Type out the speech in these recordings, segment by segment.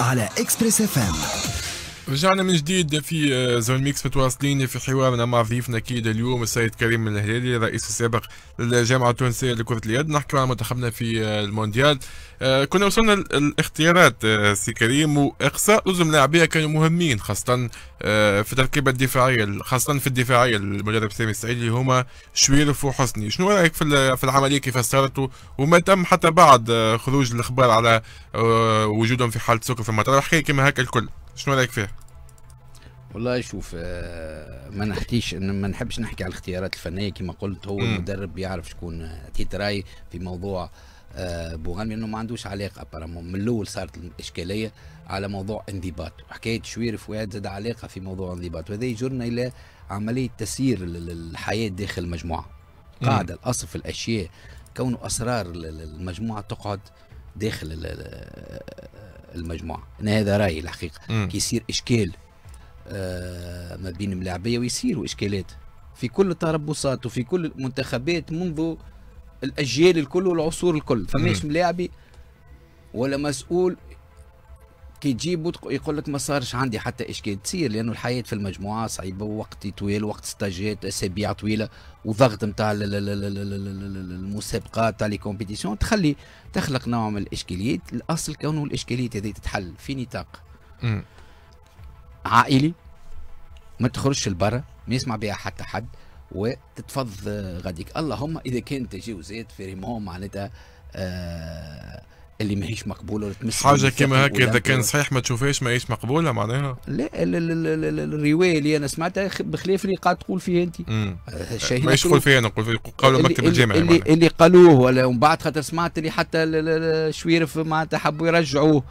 على اكسبريس اف ام رجعنا من جديد في آه، زون ميكس متواصلين في حوارنا مع ضيفنا اكيد اليوم السيد كريم الهلالي الرئيس السابق للجامعه التونسيه لكره اليد نحكي عن منتخبنا في آه، المونديال آه، كنا وصلنا الاختيارات سي كريم واقصاء لزم لاعبيه كانوا مهمين خاصه في التركيبه الدفاعيه خاصه في الدفاعيه المدرب سامي السعيد اللي هما شويرف وحسني شنو رايك في العمليه كيف صارت وما تم حتى بعد خروج الاخبار على وجودهم في حاله سكر في المطار حكايه كما هكا الكل شنو رايك فيه؟ والله شوف آه، ما نحكيش ما نحبش نحكي على الاختيارات الفنيه كما قلت هو المدرب يعرف شكون آه، تيتراي في موضوع آه، بوغامي لانه ما عندوش علاقه برامون من الاول صارت الاشكاليه على موضوع انضباط وحكايه شوير فؤاد زاد علاقه في موضوع انضباط وهذا يجرنا الى عمليه تسيير الحياه داخل المجموعه قاعده الاصل في الاشياء كون اسرار المجموعه تقعد داخل المجموعه انا هذا رايي الحقيقه كي يصير اشكال آه ما بين ملاعبيه ويصير اشكالات في كل التربصات وفي كل المنتخبات منذ الاجيال الكل والعصور الكل فماش ملاعبي ولا مسؤول كي تجيب يقول لك ما صارش عندي حتى اشكال تصير لانه الحياه في المجموعه صعيبه وقت طويل وقت ستاجات اسابيع طويله وضغط نتاع المسابقات تاع لي كومبيتيسيون تخلي تخلق نوع من الاشكاليات الاصل كونه الاشكاليات هذه تتحل في نطاق عائلي ما تخرجش لبرا ما يسمع بها حتى حد وتتفض غاديك اللهم اذا كانت تجاوزات فريمون معناتها آه اللي ماهيش مقبوله ولا تمس حاجه كيما هكا اذا كان صحيح ما تشوفهاش ماهيش مقبوله معناها لا الروايه اللي انا سمعتها بخلاف اللي قاعد تقول فيها انت ما ماهيش تقول فيها نقول فيها قالوا مكتب الجامعي اللي, اللي, اللي قالوه ولا ومن بعد خاطر سمعت اللي حتى شويرف معناتها حبوا يرجعوه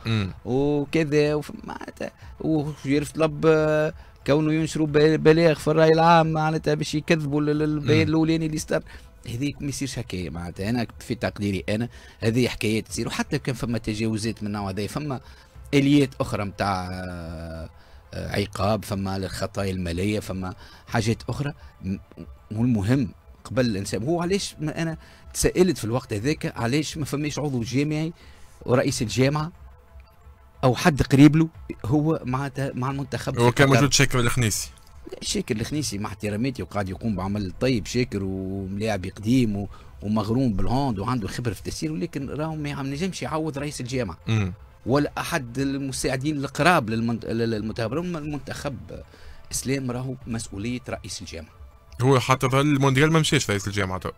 وكذا معناتها وشويرف طلب آه، كونه ينشروا بلاغ في الراي العام معناتها باش يكذبوا البيان الاولاني اللي استر هذيك ما يصيرش حكايه معناتها انا في تقديري انا هذه حكايات تصير وحتى كان فما تجاوزات من النوع هذا فما اليات اخرى نتاع آه، عقاب فما الخطايا الماليه فما حاجات اخرى والمهم قبل الانسان هو علاش انا تسالت في الوقت هذاك علاش ما فماش عضو جامعي ورئيس الجامعه او حد قريب له هو معناتها مع المنتخب هو كان موجود شاكر الخنيسي شاكر الخنيسي مع احتراماتي وقاعد يقوم بعمل طيب شاكر وملاعب قديم ومغروم بالهوند وعنده خبره في التسيير ولكن راهو ما نجمش يعوض رئيس الجامعه ولا احد المساعدين القراب للمنتخب المنتخب اسلام راهو مسؤوليه رئيس الجامعه هو حتى المونديال ما مشاش رئيس الجامعه تو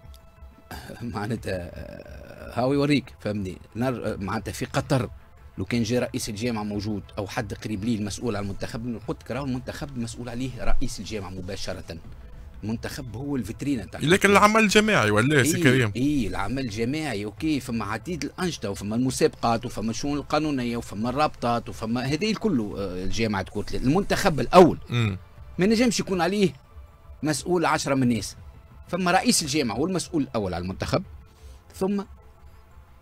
معناتها آه، هاو يوريك فهمني معناتها في قطر لو كان جا رئيس الجامعه موجود او حد قريب ليه المسؤول على المنتخب قلت لك المنتخب مسؤول عليه رئيس الجامعه مباشره المنتخب هو الفترينة تاع لكن العمل الجماعي ولا سي إيه، كريم اي العمل الجماعي اوكي فما عديد الانشطه وفما المسابقات وفما الشؤون القانونيه وفما الرابطات وفما هذا الكل آه، الجامعه كتله المنتخب الاول ما نجمش يكون عليه مسؤول عشرة من الناس فما رئيس الجامعه هو المسؤول الاول على المنتخب ثم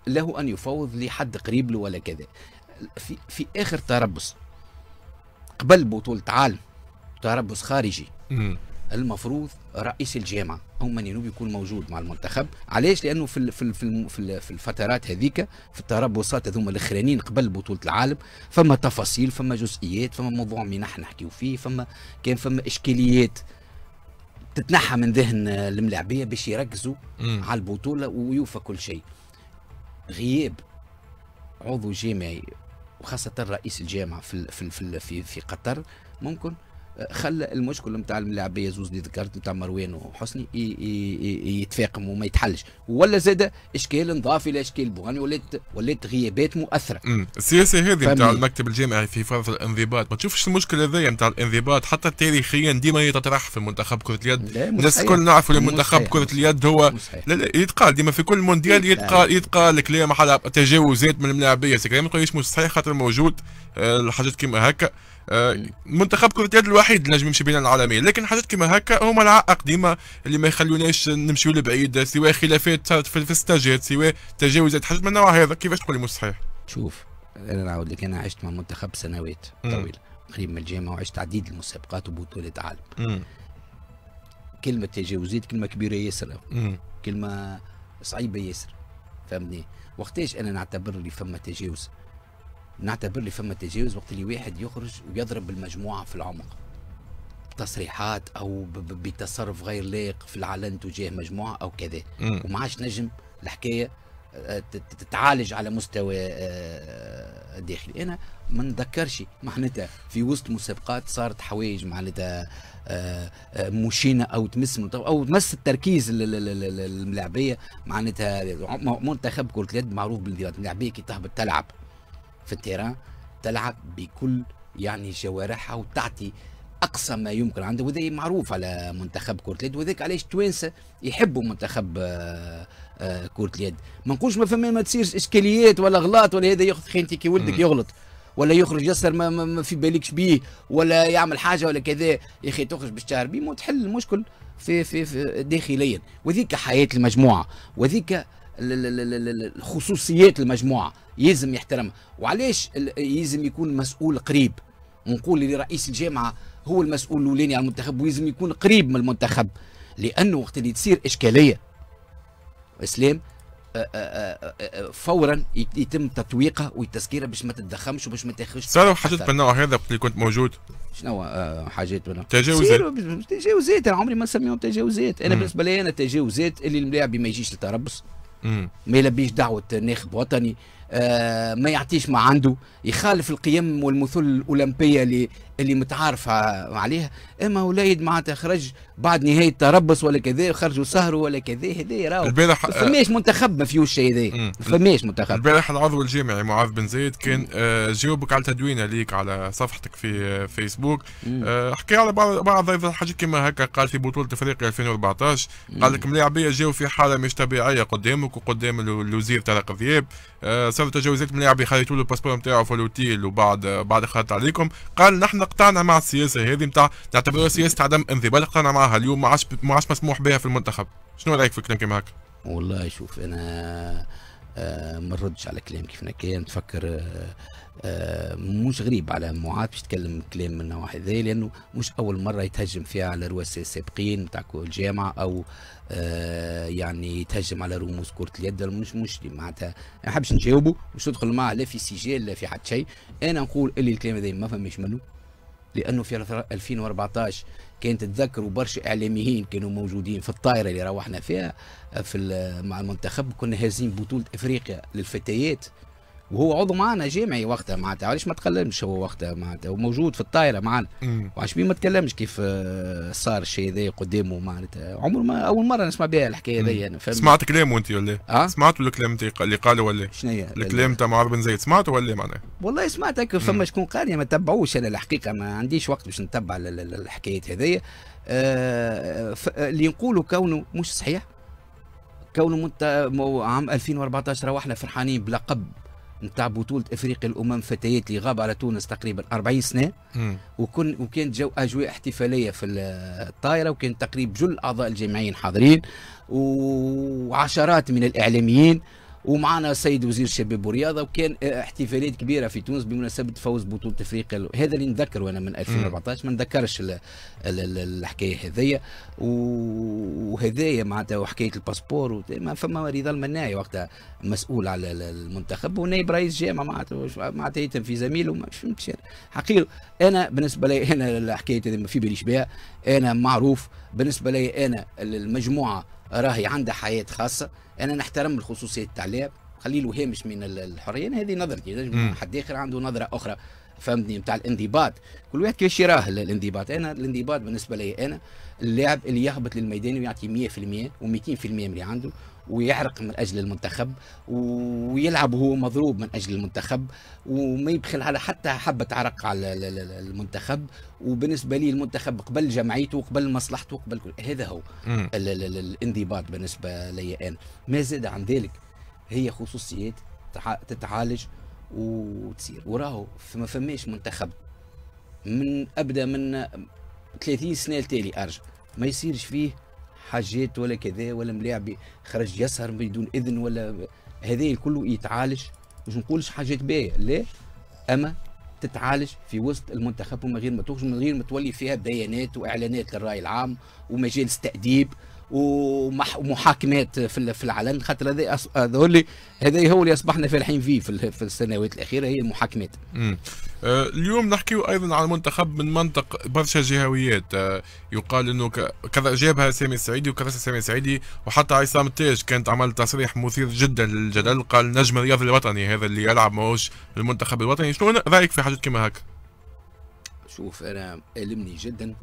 له ان يفوض لحد قريب له ولا كذا في في اخر تربص قبل بطوله عالم تربص خارجي المفروض رئيس الجامعه او من ينوب يكون موجود مع المنتخب علاش لانه في في في في الفترات هذيك في التربصات هذوما الاخرانيين قبل بطوله العالم فما تفاصيل فما جزئيات فما موضوع منح نحكيو فيه فما كان فما اشكاليات تتنحى من ذهن الملاعبيه باش يركزوا على البطوله ويوفى كل شيء غياب عضو جامعي وخاصة رئيس الجامعة في في في في قطر ممكن خلى المشكل نتاع الملاعبيه زوز اللي ذكرت نتاع مروان وحسني يتفاقم وما يتحلش ولا زاد اشكال نضاف الى اشكال بوغاني ولات ولات غيابات مؤثره السياسه هذه نتاع المكتب الجامعي في فرض الانضباط ما تشوفش المشكل هذايا نتاع الانضباط حتى تاريخيا ديما هي تطرح في منتخب كره اليد الناس الكل نعرفوا منتخب كره اليد هو لا لا يتقال ديما في كل مونديال يتقال يتقال كلام على تجاوزات من الملاعبيه كلام ما تقوليش مش صحيح خاطر موجود آه، الحاجات كيما هكا آه، منتخب كرة اليد الوحيد اللي نجم يمشي بين العالمية لكن حاجات كما هكا هما العائق ديما اللي ما يخلوناش نمشيو لبعيد سواء خلافات صارت في الاستاجات سواء تجاوزات حاجات من النوع هذا كيفاش تقول لي مش صحيح؟ شوف انا نعاود لك انا عشت مع منتخب سنوات طويله قريب من الجامعه وعشت عديد المسابقات وبطولات عالم كلمه تجاوزات كلمه كبيره ياسر كلمه صعيبه ياسر فهمني وقتاش انا نعتبر اللي فما تجاوز نعتبر لي فما تجاوز وقت اللي واحد يخرج ويضرب المجموعه في العمق تصريحات او بتصرف غير لائق في العلن تجاه مجموعه او كذا وما عادش نجم الحكايه آه، تتعالج على مستوى آه، داخلي انا ما نذكرش معناتها في وسط مسابقات صارت حوايج معناتها آه، مشينه او تمس او تمس التركيز الملاعبيه معناتها منتخب كره اليد معروف بالملاعبيه كي تهبط تلعب في التيران تلعب بكل يعني جوارحها وتعطي اقصى ما يمكن عنده وهذا معروف على منتخب كره اليد وذاك علاش التوانسه يحبوا منتخب آه، آه، كره اليد ما نقولش ما فما ما تصيرش اشكاليات ولا غلط ولا هذا ياخذ خينتي كي ولدك يغلط ولا يخرج يسر ما, ما في بالكش بيه ولا يعمل حاجه ولا كذا يا اخي تخرج بالشهر بيه وتحل المشكل في في, في داخليا وذيك حياه المجموعه وذيك الخصوصيات المجموعه يلزم يحترمها وعلاش يلزم يكون مسؤول قريب نقول لرئيس الجامعه هو المسؤول الاولاني على المنتخب ويلزم يكون قريب من المنتخب لانه وقت اللي تصير اشكاليه اسلام آه، آه، آه، فورا يتم تطويقه وتسكيره باش ما تتضخمش وباش ما تاخذش صاروا حاجات بالنوع هذا اللي كنت موجود شنو حاجات بالنوع تجاوزات تجاوزات انا عمري ما نسميهم تجاوزات انا بالنسبه لي انا تجاوزات اللي الملاعب ما يجيش للتربص ما يلبيش دعوه ناخب وطني آه، ما يعطيش ما عنده يخالف القيم والمثل الاولمبيه اللي اللي متعارف عليها اما وليد معناتها خرج بعد نهايه تربص ولا كذا خرجوا سهروا ولا كذا هذا راهو البارح فماش منتخب ما فيهوش شيء هذا فماش منتخب البارح العضو الجامعي معاذ بن زيد كان آه، جاوبك على تدوينه ليك على صفحتك في آه، فيسبوك حكى على بعض بعض حاجات كما هكا قال في بطوله افريقيا 2014 قال لك ملاعبيه جاو في حاله مش طبيعيه قدامك وقدام الوزير طارق ذياب صار تجاوزات ملاعب لاعب يخيطوا له الباسبور نتاعو في الاوتيل وبعد بعد خلط عليكم قال نحن قطعنا مع السياسه هذه نتاع نعتبروها سياسه عدم انضباط قطعنا معها اليوم ما عادش ما عادش مسموح بها في المنتخب شنو رايك في كلام كيما هكا؟ والله شوف انا آه، ما نردش على كلام كيفنا كان نتفكر آه، آه، مش غريب على معاذ باش يتكلم كلام من النواحي هذا لانه مش اول مره يتهجم فيها على رؤساء سابقين نتاع الجامعه او آه، يعني تهجم على رموز كره اليد مش مش معناتها ما نحبش نجاوبه مش ندخل معاه لا في سجال لا في حد شيء انا نقول اللي الكلام هذا ما فماش منه لانه في 2014 كانت تتذكروا برشا اعلاميين كانوا موجودين في الطائره اللي روحنا فيها في مع المنتخب كنا هازين بطوله افريقيا للفتيات وهو عضو معنا جامعي وقتها معناتها علاش ما تكلمش هو وقتها معناتها وموجود في الطائره معنا وعلاش بيه ما تكلمش كيف آه، صار الشيء هذا قدامه معناتها عمر ما اول مره نسمع بها الحكايه هذه انا فهمت سمعت كلامه انت ولا أه؟ سمعت الكلام اللي قاله ولا شنو هي الكلام تاع معاذ بن زيد سمعته ولا معناها والله سمعت هكا فما شكون قال ما تبعوش انا الحقيقه ما عنديش وقت باش نتبع الحكايات هذه آه اللي نقولوا كونه مش صحيح كونه منت... عام 2014 روحنا فرحانين بلقب نتاع بطوله افريقيا الامم فتيات اللي غاب على تونس تقريبا 40 سنه وكن وكانت جو اجواء احتفاليه في الطائره وكان تقريبا جل اعضاء الجامعيين حاضرين وعشرات من الاعلاميين ومعنا السيد وزير الشباب والرياضه وكان احتفالات كبيره في تونس بمناسبه فوز بطوله افريقيا هذا اللي نذكره انا من 2014 ما نذكرش الحكايه هذيا وهذايا معناتها وحكايه الباسبور فما رضا المناعي وقتها مسؤول على المنتخب ونائب رئيس جامعه معناتها معناتها يتم في زميله ما فهمتش حقيقه انا بالنسبه لي انا الحكايه هذه ما في باليش بها انا معروف بالنسبه لي انا المجموعه راهي عندها حياه خاصه انا نحترم الخصوصيه التاع خلي له هامش من الحريه هذه نظرتي حد اخر عنده نظره اخرى فهمتني نتاع الانضباط كل واحد كيفاش يراه الانضباط انا الانضباط بالنسبه لي انا اللاعب اللي يهبط للميدان ويعطي 100% و200% من اللي عنده ويعرق من اجل المنتخب ويلعب وهو مضروب من اجل المنتخب وما يبخل على حتى حبه عرق على المنتخب وبالنسبه لي المنتخب قبل جمعيته وقبل مصلحته وقبل كل هذا هو الانضباط بالنسبه لي انا ما زاد عن ذلك هي خصوصيات تتعالج وتصير وراهو ما فماش منتخب من ابدا من 30 سنه التالي ارجع ما يصيرش فيه حاجات ولا كذا ولا ملاعب خرج يسهر بدون اذن ولا هذا الكل يتعالج مش نقولش حاجات باهيه لا اما تتعالج في وسط المنتخب ومن غير ما تخرج من غير ما تولي فيها بيانات واعلانات للراي العام ومجالس تاديب ومحاكمات في العلن خاطر هذا هذول هذا هو اللي اصبحنا فالحين فيه في السنوات الاخيره هي المحاكمات. آه، اليوم نحكي ايضا على منتخب من منطق برشا جهويات آه، يقال انه كذا جابها سامي السعيدي وكذا سامي السعيدي وحتى عصام التاج كانت عمل تصريح مثير جدا للجدل قال نجم الرياضي الوطني هذا اللي يلعب ماهوش المنتخب الوطني شنو رايك في حاجات كما هكا؟ شوف انا المني جدا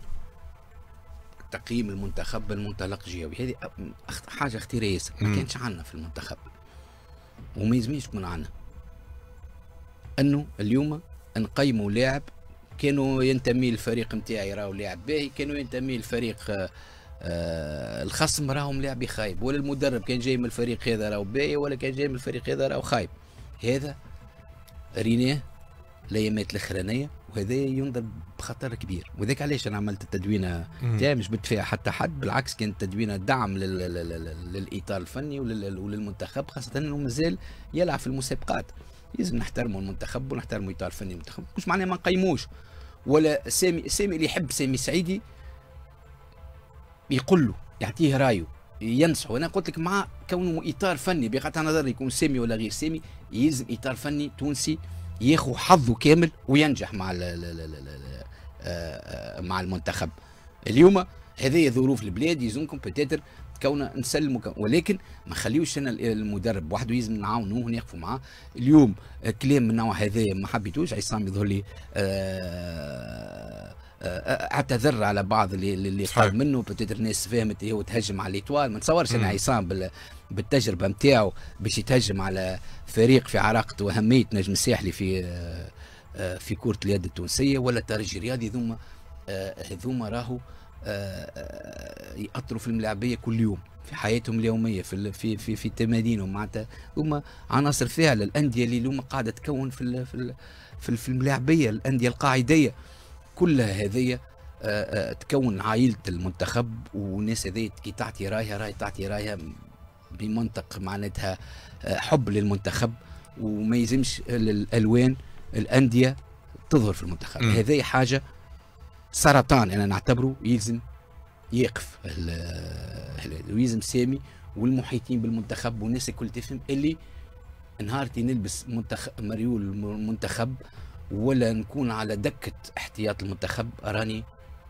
تقييم المنتخب بالمنطلق الجيوي هذه حاجه اختيارية ياسر ما كانتش عندنا في المنتخب وما يلزمش تكون عندنا انه اليوم نقيموا لاعب كانوا ينتمي للفريق نتاعي راهو لاعب باهي كانوا ينتمي للفريق آه،, آه الخصم راهم لاعب خايب ولا المدرب كان جاي من الفريق هذا راهو باهي ولا كان جاي من الفريق هذا راهو خايب هذا ريناه الايامات الاخرانيه هذا ينظر بخطر كبير وذاك علاش انا عملت التدوينه تاعي مش بت فيها حتى حد بالعكس كانت تدوينه دعم للاطار الفني وللمنتخب خاصه انه مازال يلعب في المسابقات لازم نحترموا المنتخب ونحترموا الاطار الفني المنتخب مش معناه ما نقيموش ولا سامي سامي اللي يحب سامي سعيدي يقول له يعطيه رايه ينصحوا انا قلت لك مع كونه اطار فني بقطع نظر يكون سامي ولا غير سامي يلزم اطار فني تونسي ياخو حظه كامل وينجح مع ال ال الـ الـ الـ آه، آه، مع المنتخب اليوم هذه ظروف البلاد يزنكم بتاتر كون نسلموا ولكن ما نخليوش انا المدرب وحده يلزم نعاونوه ونقفوا معاه اليوم كلام من النوع هذا ما حبيتوش عصام يظهر لي آه، اعتذر على بعض اللي اللي قال منه بتاتر ناس فهمت هو تهجم على الايطوال ما نتصورش انا عصام بالتجربه نتاعو باش يتهجم على فريق في عراقة واهميه نجم الساحلي في آه، آه، في كره اليد التونسيه ولا ترجي رياضي ذوما هذوما آه، راهو يأثروا في الملاعبيه كل يوم في حياتهم اليوميه في في في, في تمارينهم معناتها هما عناصر فعلا الانديه اللي هما قاعده تكون في في في, الملاعبيه الانديه القاعديه كلها هذه تكون عائله المنتخب والناس هذه كي تعطي رايها راهي تعطي رايها بمنطق معناتها آه، حب للمنتخب وما يلزمش الالوان الانديه تظهر في المنتخب هذه حاجه سرطان انا نعتبره يلزم يقف ويلزم سامي والمحيطين بالمنتخب والناس الكل تفهم اللي نهارتي نلبس منتخب مريول المنتخب ولا نكون على دكه احتياط المنتخب راني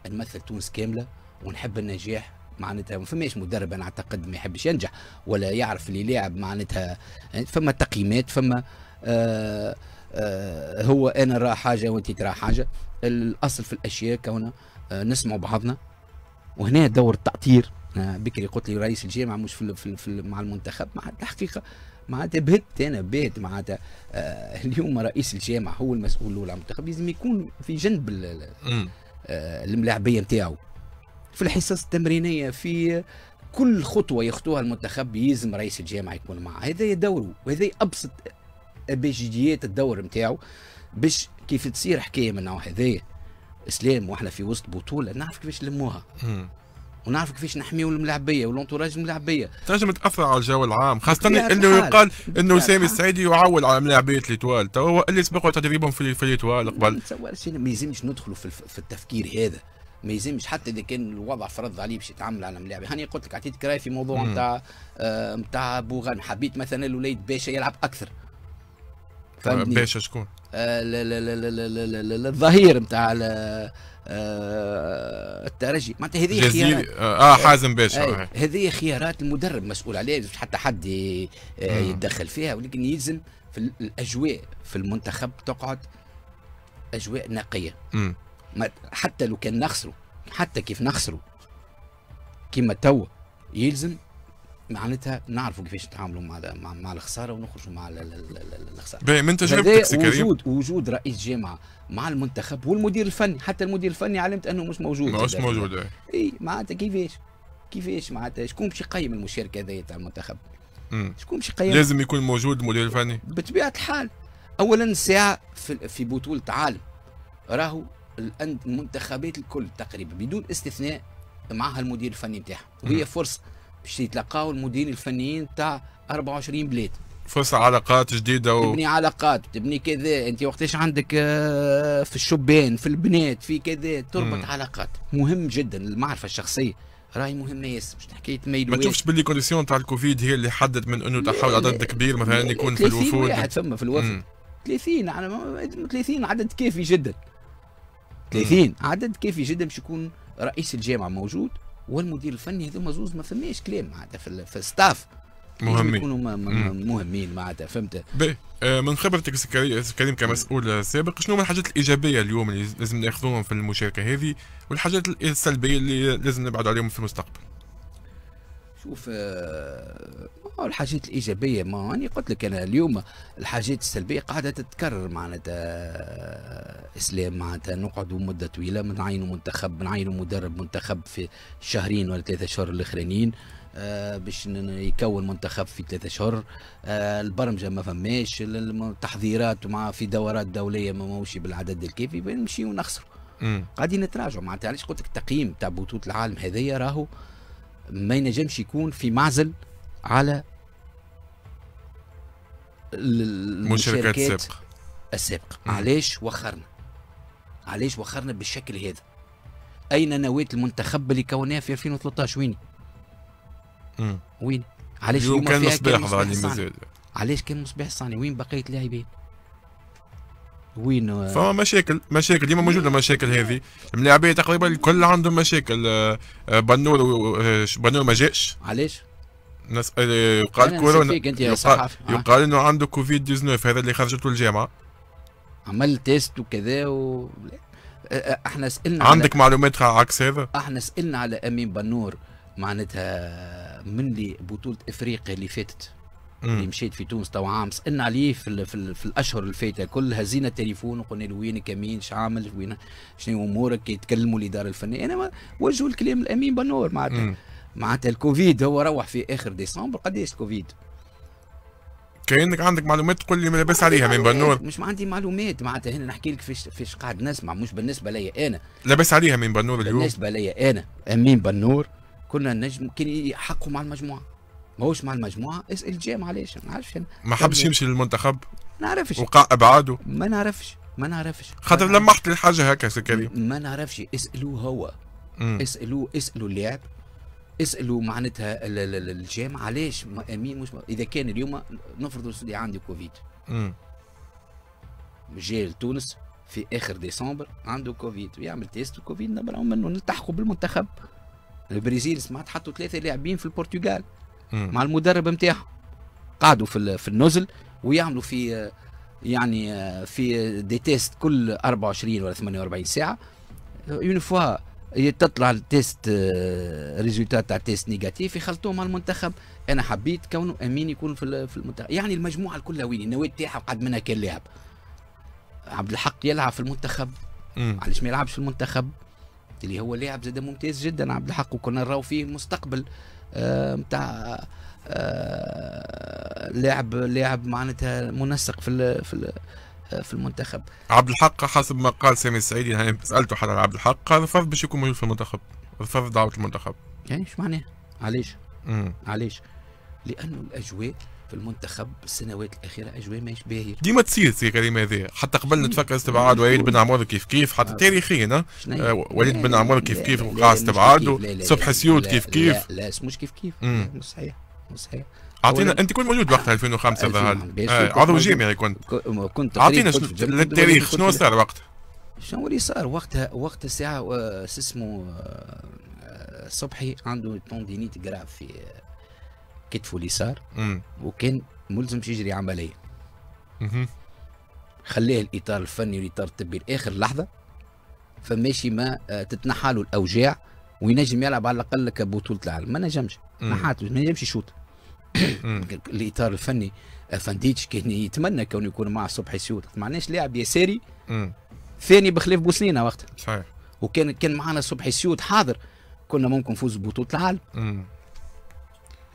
نمثل تونس كامله ونحب النجاح معناتها ما فماش مدرب انا اعتقد ما يحبش ينجح ولا يعرف اللي لاعب معناتها فما تقييمات فما آه، آه، هو انا راه حاجه وانت ترى حاجه الاصل في الاشياء كونا نسمعوا آه، نسمع بعضنا وهنا دور التأطير بكري قلت لي رئيس الجامعه مش في, في, في مع المنتخب مع الحقيقه معناتها بهت انا بهت معناتها آه اليوم رئيس الجامعه هو المسؤول الاول عن المنتخب لازم يكون في جنب الملاعبيه نتاعو في الحصص التمرينيه في كل خطوه يخطوها المنتخب يلزم رئيس الجامعه يكون معه هذا دوره وهذا ابسط ابجديات الدور نتاعو باش كيف تصير حكايه من النوع هذايا اسلام واحنا في وسط بطوله نعرف كيفاش نلموها ونعرف كيفاش نحميو الملاعبيه والانتوراج الملاعبيه تنجم تاثر على الجو العام خاصه انه يقال انه سامي السعيدي يعول على ملاعبيه ليتوال تو اللي سبقوا تدريبهم في ليتوال قبل ما يلزمش ندخلوا في التفكير هذا ما يلزمش حتى اذا كان الوضع فرض عليه باش يتعامل على ملاعب هاني قلت لك عطيتك راي في موضوع نتاع نتاع آه بوغان حبيت مثلا الوليد باشا يلعب اكثر طيب، باشا شكون؟ آه، الظهير نتاع آه، الترجي معناتها هذه خيارات آه،, اه حازم باشا هذه خيارات المدرب مسؤول عليها حتى حد يتدخل فيها ولكن يلزم في الاجواء في المنتخب تقعد اجواء نقيه حتى لو كان نخسره حتى كيف نخسره كيما توا يلزم معناتها نعرفوا كيفاش نتعاملوا مع مع, مع الخساره ونخرجوا مع الخساره. باهي من تجربتك سي كريم وجود وجود رئيس جامعه مع المنتخب والمدير الفني حتى المدير الفني علمت انه مش موجود. مش موجود اي معناتها كيفاش؟ كيفاش معناتها شكون باش يقيم المشاركه هذيا تاع المنتخب؟ شكون باش يقيم؟ لازم يكون موجود المدير الفني؟ بطبيعه الحال اولا ساعه في, في بطوله عالم راهو المنتخبات الكل تقريبا بدون استثناء معها المدير الفني نتاعها وهي فرصه باش يتلقاو المدير الفنيين تاع 24 بلاد فرصة علاقات جديدة و... تبني علاقات تبني كذا انت وقتاش عندك آه، في الشبان في البنات في كذا تربط مم. علاقات مهم جدا المعرفة الشخصية راهي مهمه ياسر مش حكايه ميل ما تشوفش باللي كونديسيون تاع الكوفيد هي اللي حدد من انه تحول عدد كبير مثلا يكون في الوفود 30 واحد فما في الوفد 30 على 30 عدد كافي جدا 30 عدد كافي جدا باش يكون رئيس الجامعه موجود والمدير الفني هذوما زوز ما فماش كلام معناتها في, في الستاف مهمين يكونوا مهمين معناتها فهمت باهي من خبرتك كريم كمسؤول سابق شنو من الحاجات الايجابيه اليوم اللي لازم ناخذوهم في المشاركه هذه والحاجات السلبيه اللي لازم نبعد عليهم في المستقبل شوف آه، آه، الحاجات الايجابيه ما راني قلت لك انا اليوم الحاجات السلبيه قاعده تتكرر معناتها آه، اسلام معناتها نقعدوا مده طويله نعينوا منتخب نعينوا مدرب منتخب في شهرين ولا ثلاثه شهور الاخرانيين آه باش يكون منتخب في ثلاثة اشهر آه البرمجه ما فماش التحضيرات مع في دورات دوليه ما موش بالعدد الكافي نمشيو نخسروا قاعدين نتراجعوا معناتها علاش قلت لك التقييم تاع بطوله العالم هذايا راهو ما ينجمش يكون في معزل على المشاركات السابقة السابقة علاش وخرنا علاش وخرنا بالشكل هذا أين نواة المنتخب اللي كوناه في 2013 وين وين علاش كان مصباح ظاني علاش كان مصباح الصاني وين بقية اللاعبين وين فما مشاكل مشاكل ديما موجوده مشاكل هذه الملاعبيه تقريبا الكل عندهم مشاكل آه، آه، بنور آه، بنور ما جاش علاش؟ نسأل يقال كورونا يقال, يقال انه عنده كوفيد 19 هذا اللي خرجته الجامعه عمل تيست وكذا و احنا سالنا عندك على... معلومات عكس هذا؟ احنا سالنا على امين بنور معناتها من اللي بطوله افريقيا اللي فاتت اللي مشيت في تونس تو عام سالنا عليه في, في, في الاشهر الفايته كل هزينا التليفون وقلنا له وينك امين عامل وين شنو امورك يتكلموا الاداره الفنيه انا وجهوا الكلام الامين بنور معناتها معناتها الكوفيد هو روح في اخر ديسمبر قداش كوفيد كانك عندك معلومات تقول لي لاباس عليها من بنور مش ما عندي معلومات معناتها هنا نحكي لك فيش فيش قاعد نسمع مش بالنسبه لي انا لاباس عليها من بنور اليوم بالنسبه لي انا امين بنور كنا نجم كان يحقوا مع المجموعه ماهوش مع المجموعه اس ال جي معليش ما نعرفش انا ما حبش يعني يمشي للمنتخب ما نعرفش وقع ابعاده ما نعرفش ما نعرفش خاطر لمحت لي حاجه هكا سي كريم ما نعرفش اسالوه هو اسالوه اسالوا اللاعب اسالوا معناتها الجامعه ليش امين مش اذا كان اليوم نفرض سيدي عندي كوفيد امم جاي لتونس في اخر ديسمبر عنده كوفيد ويعمل تيست الكوفيد نبرعوا منه نلتحقوا بالمنتخب البرازيل سمعت حطوا ثلاثه لاعبين في البرتغال مع المدرب نتاعهم قعدوا في في النزل ويعملوا في يعني في دي تيست كل 24 ولا 48 ساعه اون فوا تطلع التيست ريزولتا تاع تيست نيجاتيف يخلطوه مع المنتخب انا حبيت كونه امين يكون في المنتخب يعني المجموعه الكلها وين النواه تاعها قعد منها كان لاعب عبد الحق يلعب في المنتخب علاش ما يلعبش في المنتخب اللي هو لاعب زاد ممتاز جدا عبد الحق وكنا نراو فيه مستقبل نتاع آه، آه، لاعب لاعب معناتها منسق في ال في ال آه، في المنتخب عبد الحق حسب ما قال سامي السعيدي يعني سالته حتى عبد الحق رفض باش يكون موجود في المنتخب رفض دعوه المنتخب يعني ايش معناه؟ علاش؟ علاش؟ لانه الاجواء في المنتخب السنوات الاخيره اجواء ماهيش باهيه ديما تصير سي كريم هذه حتى قبل نتفكر استبعاد وليد بن عمر كيف كيف حتى آه. تاريخيا آه. آه، وليد بن عمر كيف كيف وقع استبعاد صبح سيود كيف كيف لا لا مش كيف كيف مش صحيح مش صحيح اعطينا انت كنت موجود وقتها 2005 ظهر عضو جامعي كنت كنت اعطينا للتاريخ شنو صار وقتها شنو اللي صار وقتها وقت الساعه شو اسمه صبحي عنده توندينيت جراف في كتفه اليسار وكان ملزم يجري عمليه خلاه الاطار الفني والاطار الطبي لاخر لحظه فماشي ما آه، تتنحى له الاوجاع وينجم يلعب على الاقل كبطوله العالم ما نجمش نحات ما نجمش يشوط الاطار الفني آه، فانديتش كان يتمنى كونه يكون مع صبحي سيوط ما معناش لاعب يساري ثاني بخلاف بوسنينا وقتها صحيح وكان كان معنا صبحي سيوط حاضر كنا ممكن نفوز ببطوله العالم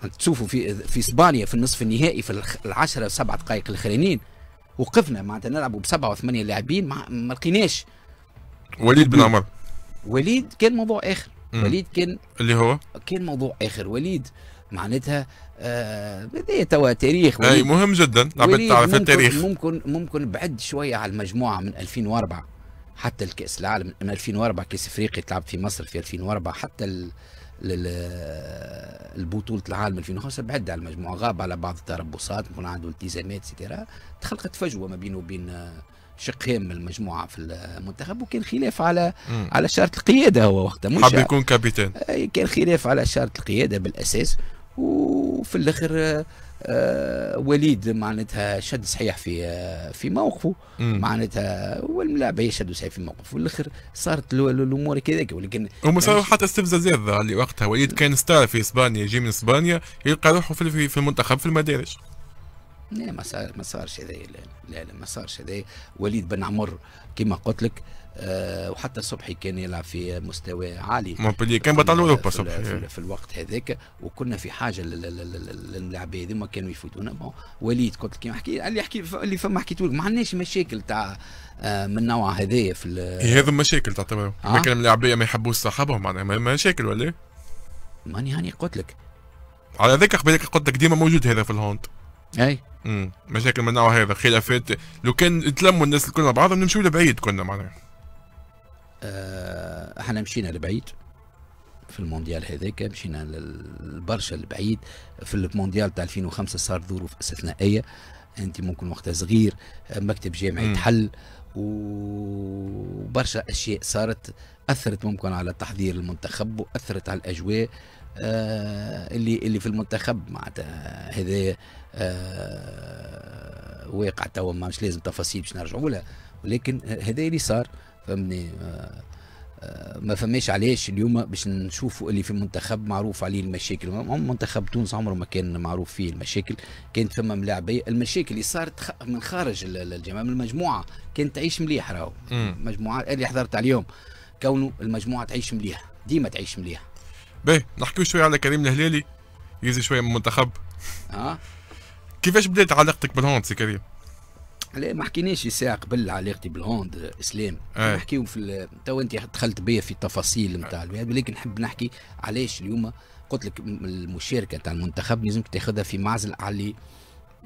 تشوفوا في في اسبانيا في النصف النهائي في العشرة سبعة دقائق الاخرانيين وقفنا معناتها نلعبوا بسبعه وثمانيه لاعبين ما لقيناش وليد بن عمر وليد كان موضوع اخر مم. وليد كان اللي هو كان موضوع اخر وليد معناتها آه توا تاريخ اي مهم جدا لعبت تعرف التاريخ ممكن ممكن بعد شويه على المجموعه من 2004 حتى الكاس العالم من 2004 كاس افريقيا تلعب في مصر في 2004 حتى لبطولة العالم 2005 بعد على المجموعة غاب على بعض التربصات كان عنده التزامات سيتيرا تخلقت فجوة ما بينه وبين آه، شقين من المجموعة في المنتخب وكان خلاف على مم. على شرط القيادة هو وقتها مش حب يكون كابيتان آه، كان خلاف على شرط القيادة بالأساس وفي الآخر آه، آه، وليد معناتها شد صحيح في آه، في موقفه معناتها والملاعب شد صحيح في موقفه والاخر صارت الامور كذاك ولكن هما صاروا يعني حتى استفزازات اللي وقتها وليد كان ستار في اسبانيا يجي من اسبانيا يلقى روحه في, في المنتخب في المدارج لا ما صار ما صارش هذا لا لا ما صارش هذا وليد بن عمر كما قلت لك آه، وحتى صبحي كان يلعب في مستوى عالي مونبلي كان بطل اوروبا صبحي في, إيه. في, الوقت هذاك وكنا في حاجه للملاعبين هذوما كانوا يفوتونا وليد قلت لك احكي اللي حكي اللي فما حكيتولك ما عندناش مشاكل تاع آه، من النوع هذايا في إيه، هذا مشاكل تعتبر آه؟ كان العباد ما يحبوش صحابهم معناها مشاكل ولا إيه؟ ماني هاني قلت لك على ذاك قبل قلت لك ديما موجود هذا في الهوند اي مشاكل من النوع هذا خلافات لو كان تلموا الناس الكل مع بعضهم نمشيو لبعيد كنا معناها آه، احنا مشينا لبعيد في المونديال هذاك مشينا للبرشا لبعيد في المونديال تاع 2005 صار ظروف استثنائيه انت ممكن وقتها صغير مكتب جامعي تحل وبرشا اشياء صارت اثرت ممكن على تحضير المنتخب واثرت على الاجواء آه اللي اللي في المنتخب معناتها هذا آه واقع توا مش لازم تفاصيل باش نرجعوا لها ولكن هذا اللي صار فهمني آه، ما فماش علاش اليوم باش نشوفوا اللي في منتخب معروف عليه المشاكل منتخب تونس عمره ما كان معروف فيه المشاكل كانت فما ملاعبيه المشاكل اللي صارت من خارج الجماعه من المجموعه كانت تعيش مليح راهو مجموعه اللي حضرت اليوم كونه المجموعه تعيش مليح ديما تعيش مليح باهي نحكي شويه على كريم الهلالي يزي شويه من المنتخب اه كيفاش بدات علاقتك بالهونت سي كريم لا ما حكيناش ساعة قبل علاقتي بالهوند اسلام أيه. نحكيو في تو انت دخلت بيا في التفاصيل آه. نتاع أيه. ولكن نحب نحكي علاش اليوم قلت لك المشاركه تاع المنتخب لازمك تاخذها في معزل على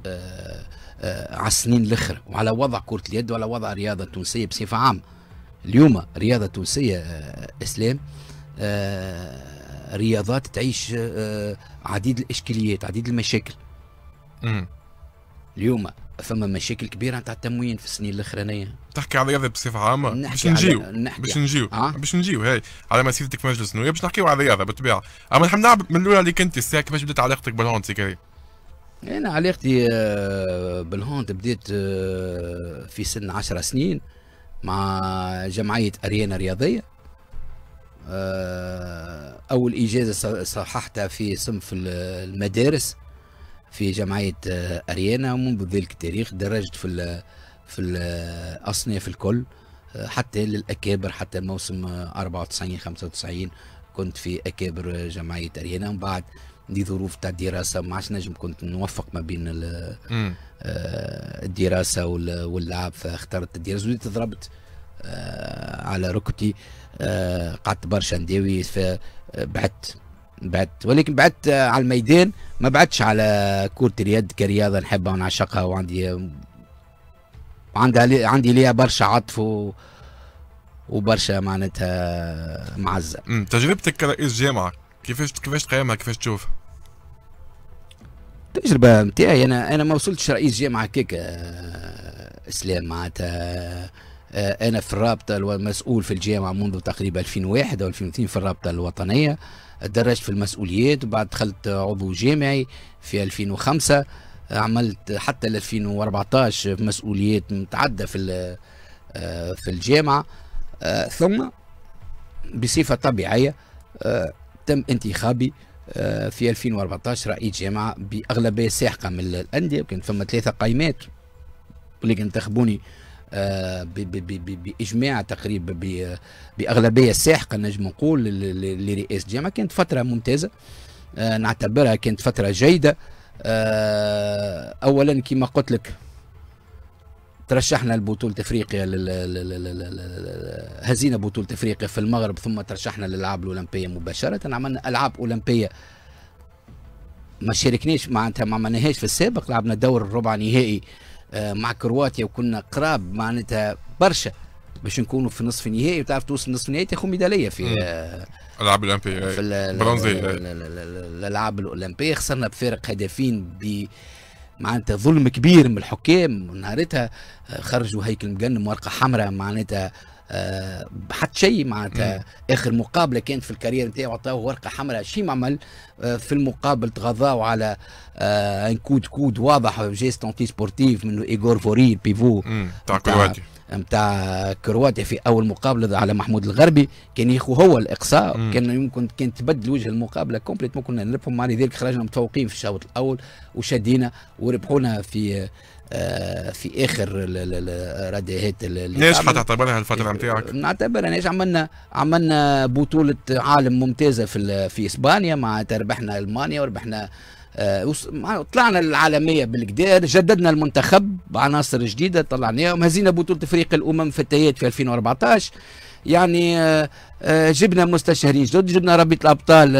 آه آه على السنين الاخر وعلى وضع كره اليد وعلى وضع الرياضه التونسيه بصفه عامه اليوم الرياضه التونسيه آه اسلام آه، رياضات تعيش آه، عديد الاشكاليات عديد المشاكل مم. اليوم فما مشاكل كبيره نتاع التموين في السنين الاخرانيه تحكي على الرياضه بصفه عامه باش نجيو باش نجيو باش نجيو هاي على مسيرتك في مجلس النواب باش نحكيو على الرياضه بالطبيعه اما نحب نعرف من الاولى اللي كنت الساعه كيفاش بدات علاقتك بالهوند سي كريم انا علاقتي آه، بالهونت بديت آه، في سن 10 سنين مع جمعيه اريانا رياضيه آه، اول اجازه صححتها في صنف المدارس في جمعية آه، أريانا منذ ذلك التاريخ درجت في الـ في الأصناف آه، الكل آه، حتى للأكابر حتى موسم 94 95 كنت في أكابر جمعية أريانا ومن بعد ظروف تاع الدراسة ما عادش نجم كنت نوفق ما بين الدراسة واللعب فاخترت الدراسة وليت ضربت على ركبتي قعدت برشا نداوي فبعدت بعدت ولكن بعدت آه، على الميدان ما بعدتش على كرة اليد كرياضة نحبها ونعشقها وعندي آه، عندها عندي ليها برشا عطف و... وبرشا معناتها آه، معزة. تجربتك كرئيس جامعة كيفاش كيفاش تقيمها كيفاش تشوفها؟ التجربة نتاعي أنا أنا ما وصلتش رئيس جامعة كيكا إسلام معناتها أنا في الرابطة المسؤول في الجامعة منذ تقريبا 2001 أو 2002 في الرابطة الوطنية تدرجت في المسؤوليات وبعد دخلت عضو جامعي في 2005 عملت حتى ل 2014 مسؤوليات متعدده في آه، في الجامعه آه، ثم بصفه طبيعيه آه، تم انتخابي في 2014 رئيس جامعه باغلبيه ساحقه من الانديه كان ثم ثلاثه قائمات اللي انتخبوني آه، باجماع تقريبا باغلبيه ساحقه نجم نقول لرئاسه الجامعه كانت فتره ممتازه آه، نعتبرها كانت فتره جيده آه، اولا كما قلت لك ترشحنا لبطولة افريقيا هزينا بطولة افريقيا في المغرب ثم ترشحنا للالعاب الاولمبية مباشرة عملنا العاب اولمبية ما شاركناش معناتها ما عملناهاش في السابق لعبنا دور الربع نهائي آه، مع كرواتيا وكنا قراب معناتها برشا باش نكونوا في نصف النهائي وتعرف توصل نصف النهائي تاخذ ميداليه في آه، الالعاب الاولمبيه في الالعاب الاولمبيه خسرنا بفارق هدفين ب معناتها ظلم كبير من الحكام نهارتها آه، خرجوا هيكل مجنم ورقه حمراء معناتها حتى شيء معناتها اخر مقابله كانت في الكارير نتاعو عطاوه ورقه حمراء شيء ما عمل آه، في المقابل تغضاو على ان كود كود واضح جيست انتي سبورتيف من ايغور فوري بيفو تاع كرواتيا نتاع كرواتيا في اول مقابله على محمود الغربي كان يخو هو الاقصاء مم. كان يمكن كان تبدل وجه المقابله كومبليت ما كنا نربحوا مع ذلك خرجنا متفوقين في الشوط الاول وشدينا وربحونا في آه، آه، في اخر رديهات ناجحه حتعتبرها الفتره نتاعك؟ آه، نعتبرها ناجحه يعني عملنا عملنا بطوله عالم ممتازه في في اسبانيا مع ربحنا المانيا وربحنا آه، طلعنا العالميه بالقدير جددنا المنتخب عناصر جديده طلعناهم هزينا بطوله افريقيا الامم فتيات في 2014 يعني جبنا مستشارين جدد جبنا ربيط الابطال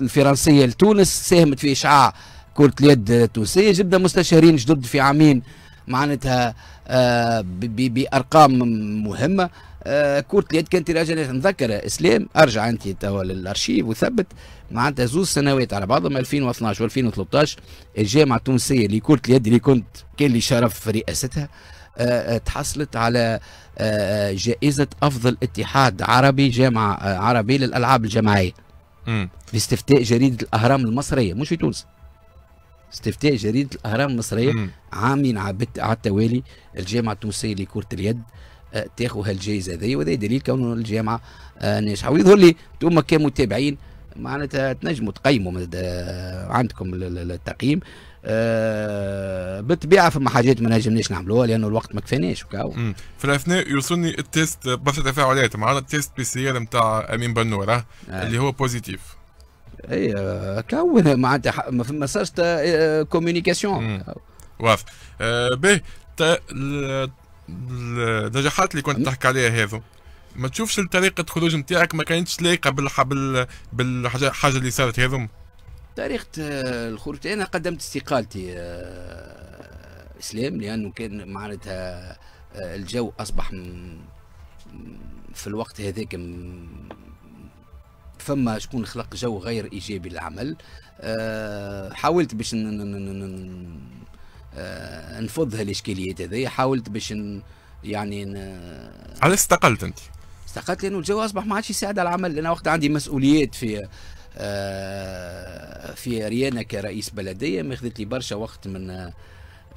الفرنسيه لتونس ساهمت في اشعاع كرة اليد التونسية جبنا مستشارين جدد في عامين معناتها آه، بارقام مهمه آه، كرة اليد كانت راجعة نتذكر اسلام ارجع انت توا للارشيف وثبت معناتها زوز سنوات على بعضهم 2012 و 2013 الجامعه التونسيه لكرة اليد اللي كنت كان لي شرف في رئاستها آه، تحصلت على جائزه افضل اتحاد عربي جامعه عربي للالعاب الجماعيه باستفتاء جريده الاهرام المصريه مش في تونس استفتاء جريده الاهرام المصريه مم. عامين على التوالي الجامعه التونسيه لكره اليد آه، تاخذ هالجائزه هذه وهذا دليل كون الجامعه آه، ناجحه ويظهر لي انتم كمتابعين معناتها تنجموا تقيموا آه، عندكم التقييم أه بالطبيعه فما حاجات ما نجمناش نعملوها لانه الوقت ما كفاناش في الاثناء يوصلني التيست بس تفاعلات معنا التيست بي سي ار نتاع امين بنوره آه. اللي هو بوزيتيف اي كاو معناتها ما فماش كوميونيكاسيون آه، واضح آه، به النجاحات اللي كنت تحكي عليها هذو ما تشوفش طريقه الخروج نتاعك ما كانتش لايقه بالحاجه اللي صارت هذوم طريقه آه، الخروج انا قدمت استقالتي اسلام لانه كان معناتها الجو اصبح في الوقت هذاك فما شكون خلق جو غير ايجابي للعمل أه حاولت باش آه، نفض هالاشكاليات هذيا حاولت باش يعني على استقلت انت؟ استقلت لانه الجو اصبح ما عادش يساعد على العمل انا وقت عندي مسؤوليات في آه، في ريانا كرئيس بلديه اخذت لي برشا وقت من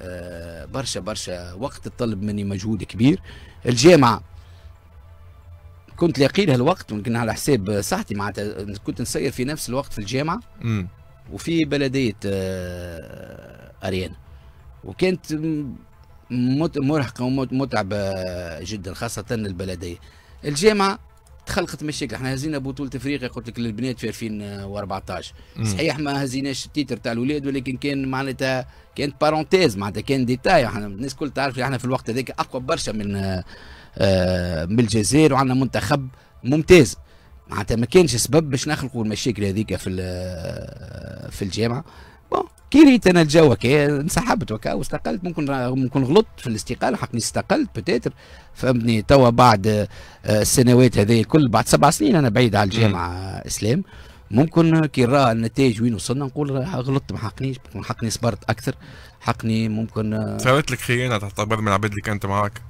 آه، برشا برشا وقت تطلب مني مجهود كبير الجامعه كنت لاقي لها الوقت ونكون على حساب صحتي معناتها كنت نسير في نفس الوقت في الجامعه م. وفي بلديه آه، اريان وكانت مرهقه ومتعبه جدا خاصه البلديه الجامعه تخلقت مشاكل احنا هزينا بطوله افريقيا قلت لك للبنات في 2014 صحيح ما هزيناش التيتر تاع الاولاد ولكن كان معناتها كانت بارونتيز معناتها كان ديتاي احنا الناس الكل تعرف احنا في الوقت هذاك اقوى برشا من آه، آه، من الجزائر وعندنا منتخب ممتاز معناتها ما كانش سبب باش نخلقوا المشاكل هذيك في آه، في الجامعه بون كريت انا الجو هكا انسحبت وكا واستقلت ممكن ممكن غلطت في الاستقاله حقني استقلت بتاتر فهمتني توا بعد آه، السنوات هذه الكل بعد سبع سنين انا بعيد على الجامعه اسلام ممكن كي راه النتائج وين وصلنا نقول غلطت ما حقنيش حقني صبرت اكثر حقني ممكن صارت لك خيانه تعتبر من العباد اللي كانت معاك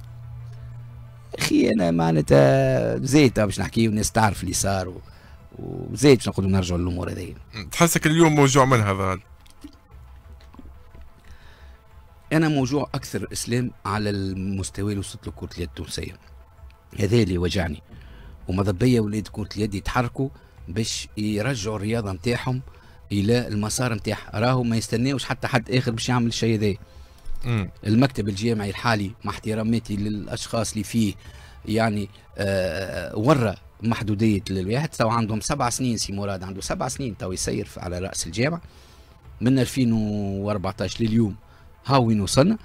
اخي انا معناتها زيت آه، باش نحكي والناس تعرف اللي صار وزيت باش نقولوا نرجعوا للامور هذيا. تحسك اليوم موجوع من هذا انا موجوع اكثر اسلام على المستوى اللي وصلت له كره اليد التونسيه هذا اللي وجعني وماذا بيا ولاد كره اليد يتحركوا باش يرجعوا الرياضه نتاعهم الى المسار نتاعها راهو ما يستناوش حتى حد اخر باش يعمل الشيء هذا. م. المكتب الجامعي الحالي مع احتراماتي للاشخاص اللي فيه يعني آه ورى محدوديه الواحد يعني تو عندهم سبع سنين سي مراد عنده سبع سنين تو يسير على راس الجامعه من 2014 لليوم ها وين وصلنا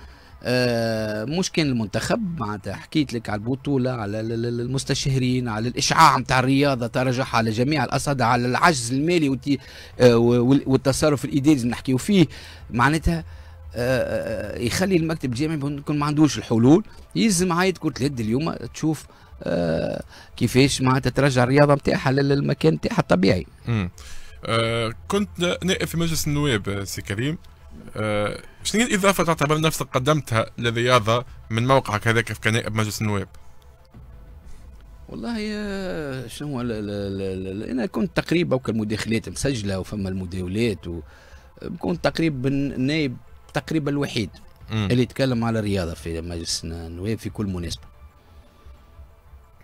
آه مش كان المنتخب معناتها حكيت لك على البطوله على المستشهرين على الاشعاع نتاع الرياضه ترجح على جميع الاصعده على العجز المالي آه، والتصرف الاداري اللي نحكيو فيه معناتها آه، آه، آه، يخلي المكتب الجامعي يكون ما عندوش الحلول يلزم عايد كره اليد اليوم تشوف كيفاش معناتها ترجع الرياضه نتاعها للمكان نتاعها الطبيعي. امم آه كنت نائب في مجلس النواب سي كريم آه شنو هي الاضافه تعتبر نفسك قدمتها للرياضه من موقعك هذاك كنائب مجلس النواب؟ والله شنو انا كنت تقريبا وكالمداخلات مسجله وفما المداولات و كنت تقريبا نائب تقريبا الوحيد مم. اللي يتكلم على الرياضه في مجلس النواب في كل مناسبه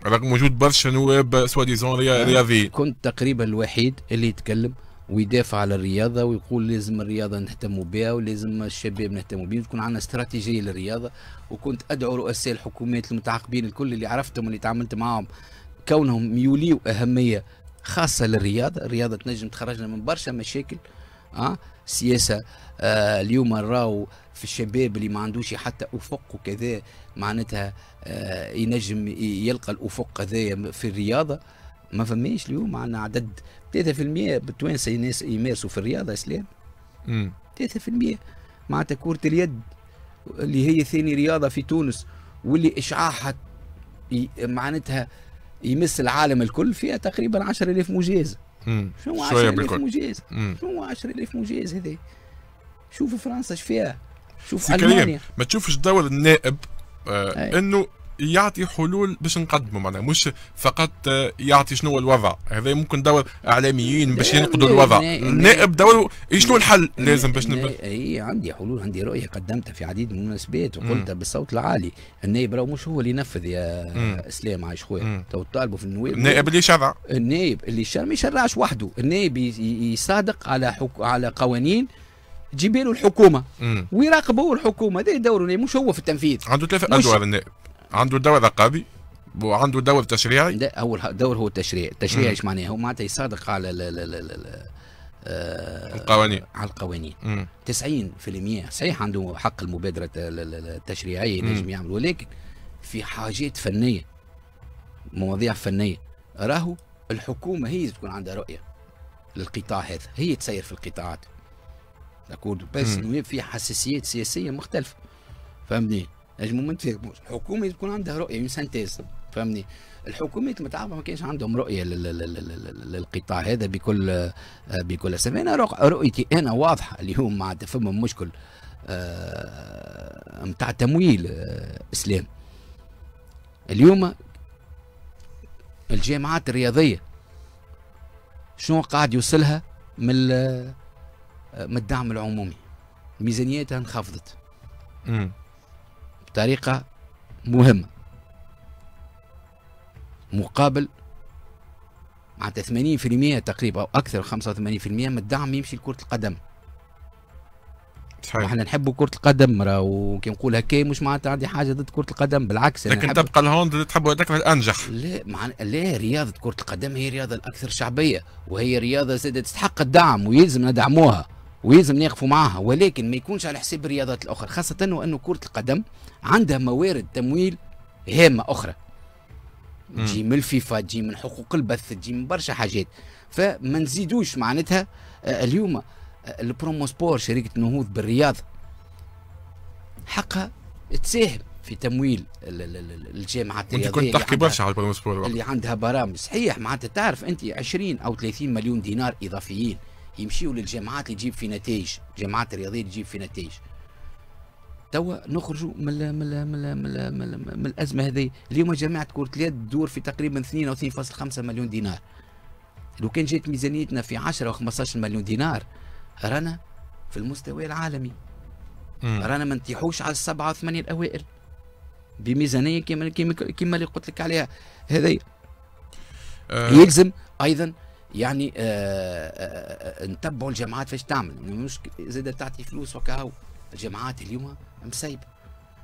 رغم وجود برشا نواب سوا ديزون رياضيين كنت تقريبا الوحيد اللي يتكلم ويدافع على الرياضه ويقول لازم الرياضه نهتموا بها ولازم الشباب نهتموا بها وتكون عندنا استراتيجيه للرياضه وكنت ادعو رؤساء الحكومات المتعاقبين الكل اللي عرفتهم واللي تعاملت معاهم كونهم يوليوا اهميه خاصه للرياضه، الرياضه تنجم تخرجنا من برشا مشاكل أه؟ سياسه آه اليوم راو في الشباب اللي ما عندوش حتى افق وكذا معناتها آه ينجم يلقى الافق هذايا في الرياضه ما فماش اليوم عندنا عدد 3% بالتوانسه ناس يمارسوا في الرياضه اسلام 3% معناتها كره اليد اللي هي ثاني رياضه في تونس واللي اشعاعها معناتها يمس العالم الكل فيها تقريبا 10000 مجازه شنو 10000 مجهز شنو 10000 مجهز هذا شوف فرنسا اش فيها شوف المانيا ما تشوفش دور النائب آه انه يعطي حلول باش نقدموا معناها مش فقط يعطي شنو هو الوضع هذا ممكن دور اعلاميين باش إيه، ينقدوا إيه، الوضع النائب إيه، دوره شنو الحل لازم باش نبدا اي عندي حلول عندي رؤيه قدمتها في عديد من المناسبات وقلتها بالصوت العالي النائب راهو مش هو اللي ينفذ يا اسلام عايش خويا تو طالبوا في النواب النائب اللي شرع النائب اللي شرع ما يشرعش وحده النائب يصادق على حك... على قوانين تجيب الحكومه ويراقبوا الحكومه هذا دوره مش هو في التنفيذ عنده ثلاثه ادوار النائب عنده دور رقابي وعنده دور تشريعي ده اول دور هو التشريع التشريع ايش معناه هو معناته يصادق على ال ال ال آه، القوانين على القوانين 90% صحيح عنده حق المبادره التشريعيه ينجم يعمل ولكن في حاجات فنيه مواضيع فنيه راهو الحكومه هي تكون عندها رؤيه للقطاع هذا هي تسير في القطاعات داكورد بس في حساسيات سياسيه مختلفه فهمني لازم ما تفهموش الحكومه تكون عندها رؤيه اون يعني سانتيز فهمني الحكومات تعرف ما كانش عندهم رؤيه للقطاع هذا بكل بكل اسف انا رؤيتي انا واضحه اليوم مع فما مشكل نتاع آه، تمويل آه، اسلام اليوم الجامعات الرياضيه شنو قاعد يوصلها من من الدعم العمومي ميزانياتها انخفضت بطريقة مهمة مقابل معناتها 80% تقريبا أو أكثر 85% من الدعم يمشي لكرة القدم صحيح احنا نحبوا كرة القدم راهو وكي نقول هكا مش معناتها عندي حاجة ضد كرة القدم بالعكس لكن تبقى الهوند تحبوا هذاك الأنجح لا معن... لا رياضة كرة القدم هي الرياضة الأكثر شعبية وهي رياضة زادة تستحق الدعم ويلزم ندعموها ويلزم نقفوا معاها ولكن ما يكونش على حساب الرياضات الاخرى خاصه وانه كره القدم عندها موارد تمويل هامه اخرى تجي من الفيفا تجي من حقوق البث تجي من برشا حاجات فما نزيدوش معناتها آه، اليوم آه، البرومو سبور شركه نهوض بالرياض حقها تساهم في تمويل الجامعات الرياضيه كنت تحكي برشا على البرومو سبور اللي عندها برامج صحيح معناتها تعرف انت 20 او 30 مليون دينار اضافيين يمشيوا للجامعات اللي تجيب في نتائج الجامعات الرياضيه اللي تجيب في نتائج توا نخرجوا من من من من, من, من الازمه هذه اليوم جامعه كره اليد تدور في تقريبا 2.5 مليون دينار لو كان جات ميزانيتنا في 10 او 15 مليون دينار رانا في المستوى العالمي مم. رانا ما نطيحوش على السبعه وثمانيه الاوائل بميزانيه كما كما اللي قلت لك عليها هذه أه يلزم ايضا يعني آه، آه، آه، نتبعوا الجامعات فاش تعمل مش زاد تعطي فلوس وكاو الجامعات اليوم مسيبه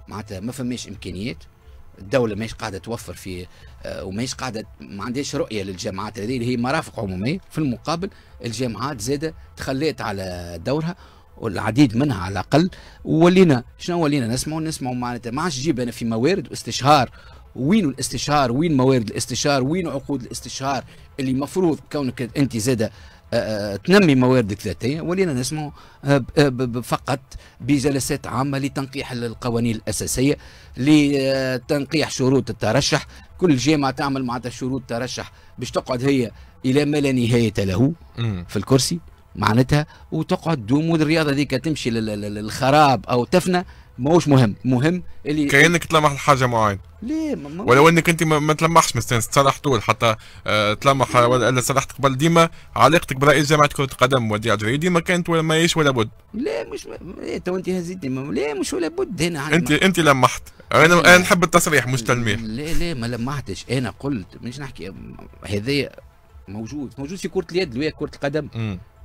معناتها ما فماش امكانيات الدوله ماهيش قاعده توفر في وماهيش قاعده ما عندهاش رؤيه للجامعات هذه اللي هي مرافق عموميه في المقابل الجامعات زاده تخليت على دورها والعديد منها على الاقل ولينا شنو ولينا نسمعوا نسمعوا معناتها ما عادش تجيب انا في موارد واستشهار وين الاستشار وين موارد الاستشار وين عقود الاستشار اللي مفروض كونك انت زاده آه، آه، تنمي مواردك الذاتيه ولينا نسمع آه، فقط بجلسات عامه لتنقيح القوانين الاساسيه لتنقيح شروط الترشح كل جامعه تعمل معناتها شروط ترشح باش تقعد هي الى ما لا نهايه له في الكرسي معناتها وتقعد دوم والرياضه ذيك تمشي للخراب او تفنى ماهوش مهم مهم اللي كانك تلمح لحاجه معينه ليه ولو انك انت ما, تلمحش مستانس تصرح طول حتى آه، تلمح ولا صلحت قبل ديما علاقتك برئيس جامعه كره القدم وديع جري ديما كانت ولا ماهيش ولا بد لا مش تو انت هزيتني لا مش ولا بد هنا انت انت لمحت انا انا نحب التصريح مش تلميح لا لا ما لمحتش انا قلت مش نحكي هذايا موجود موجود في كره اليد ويا كره القدم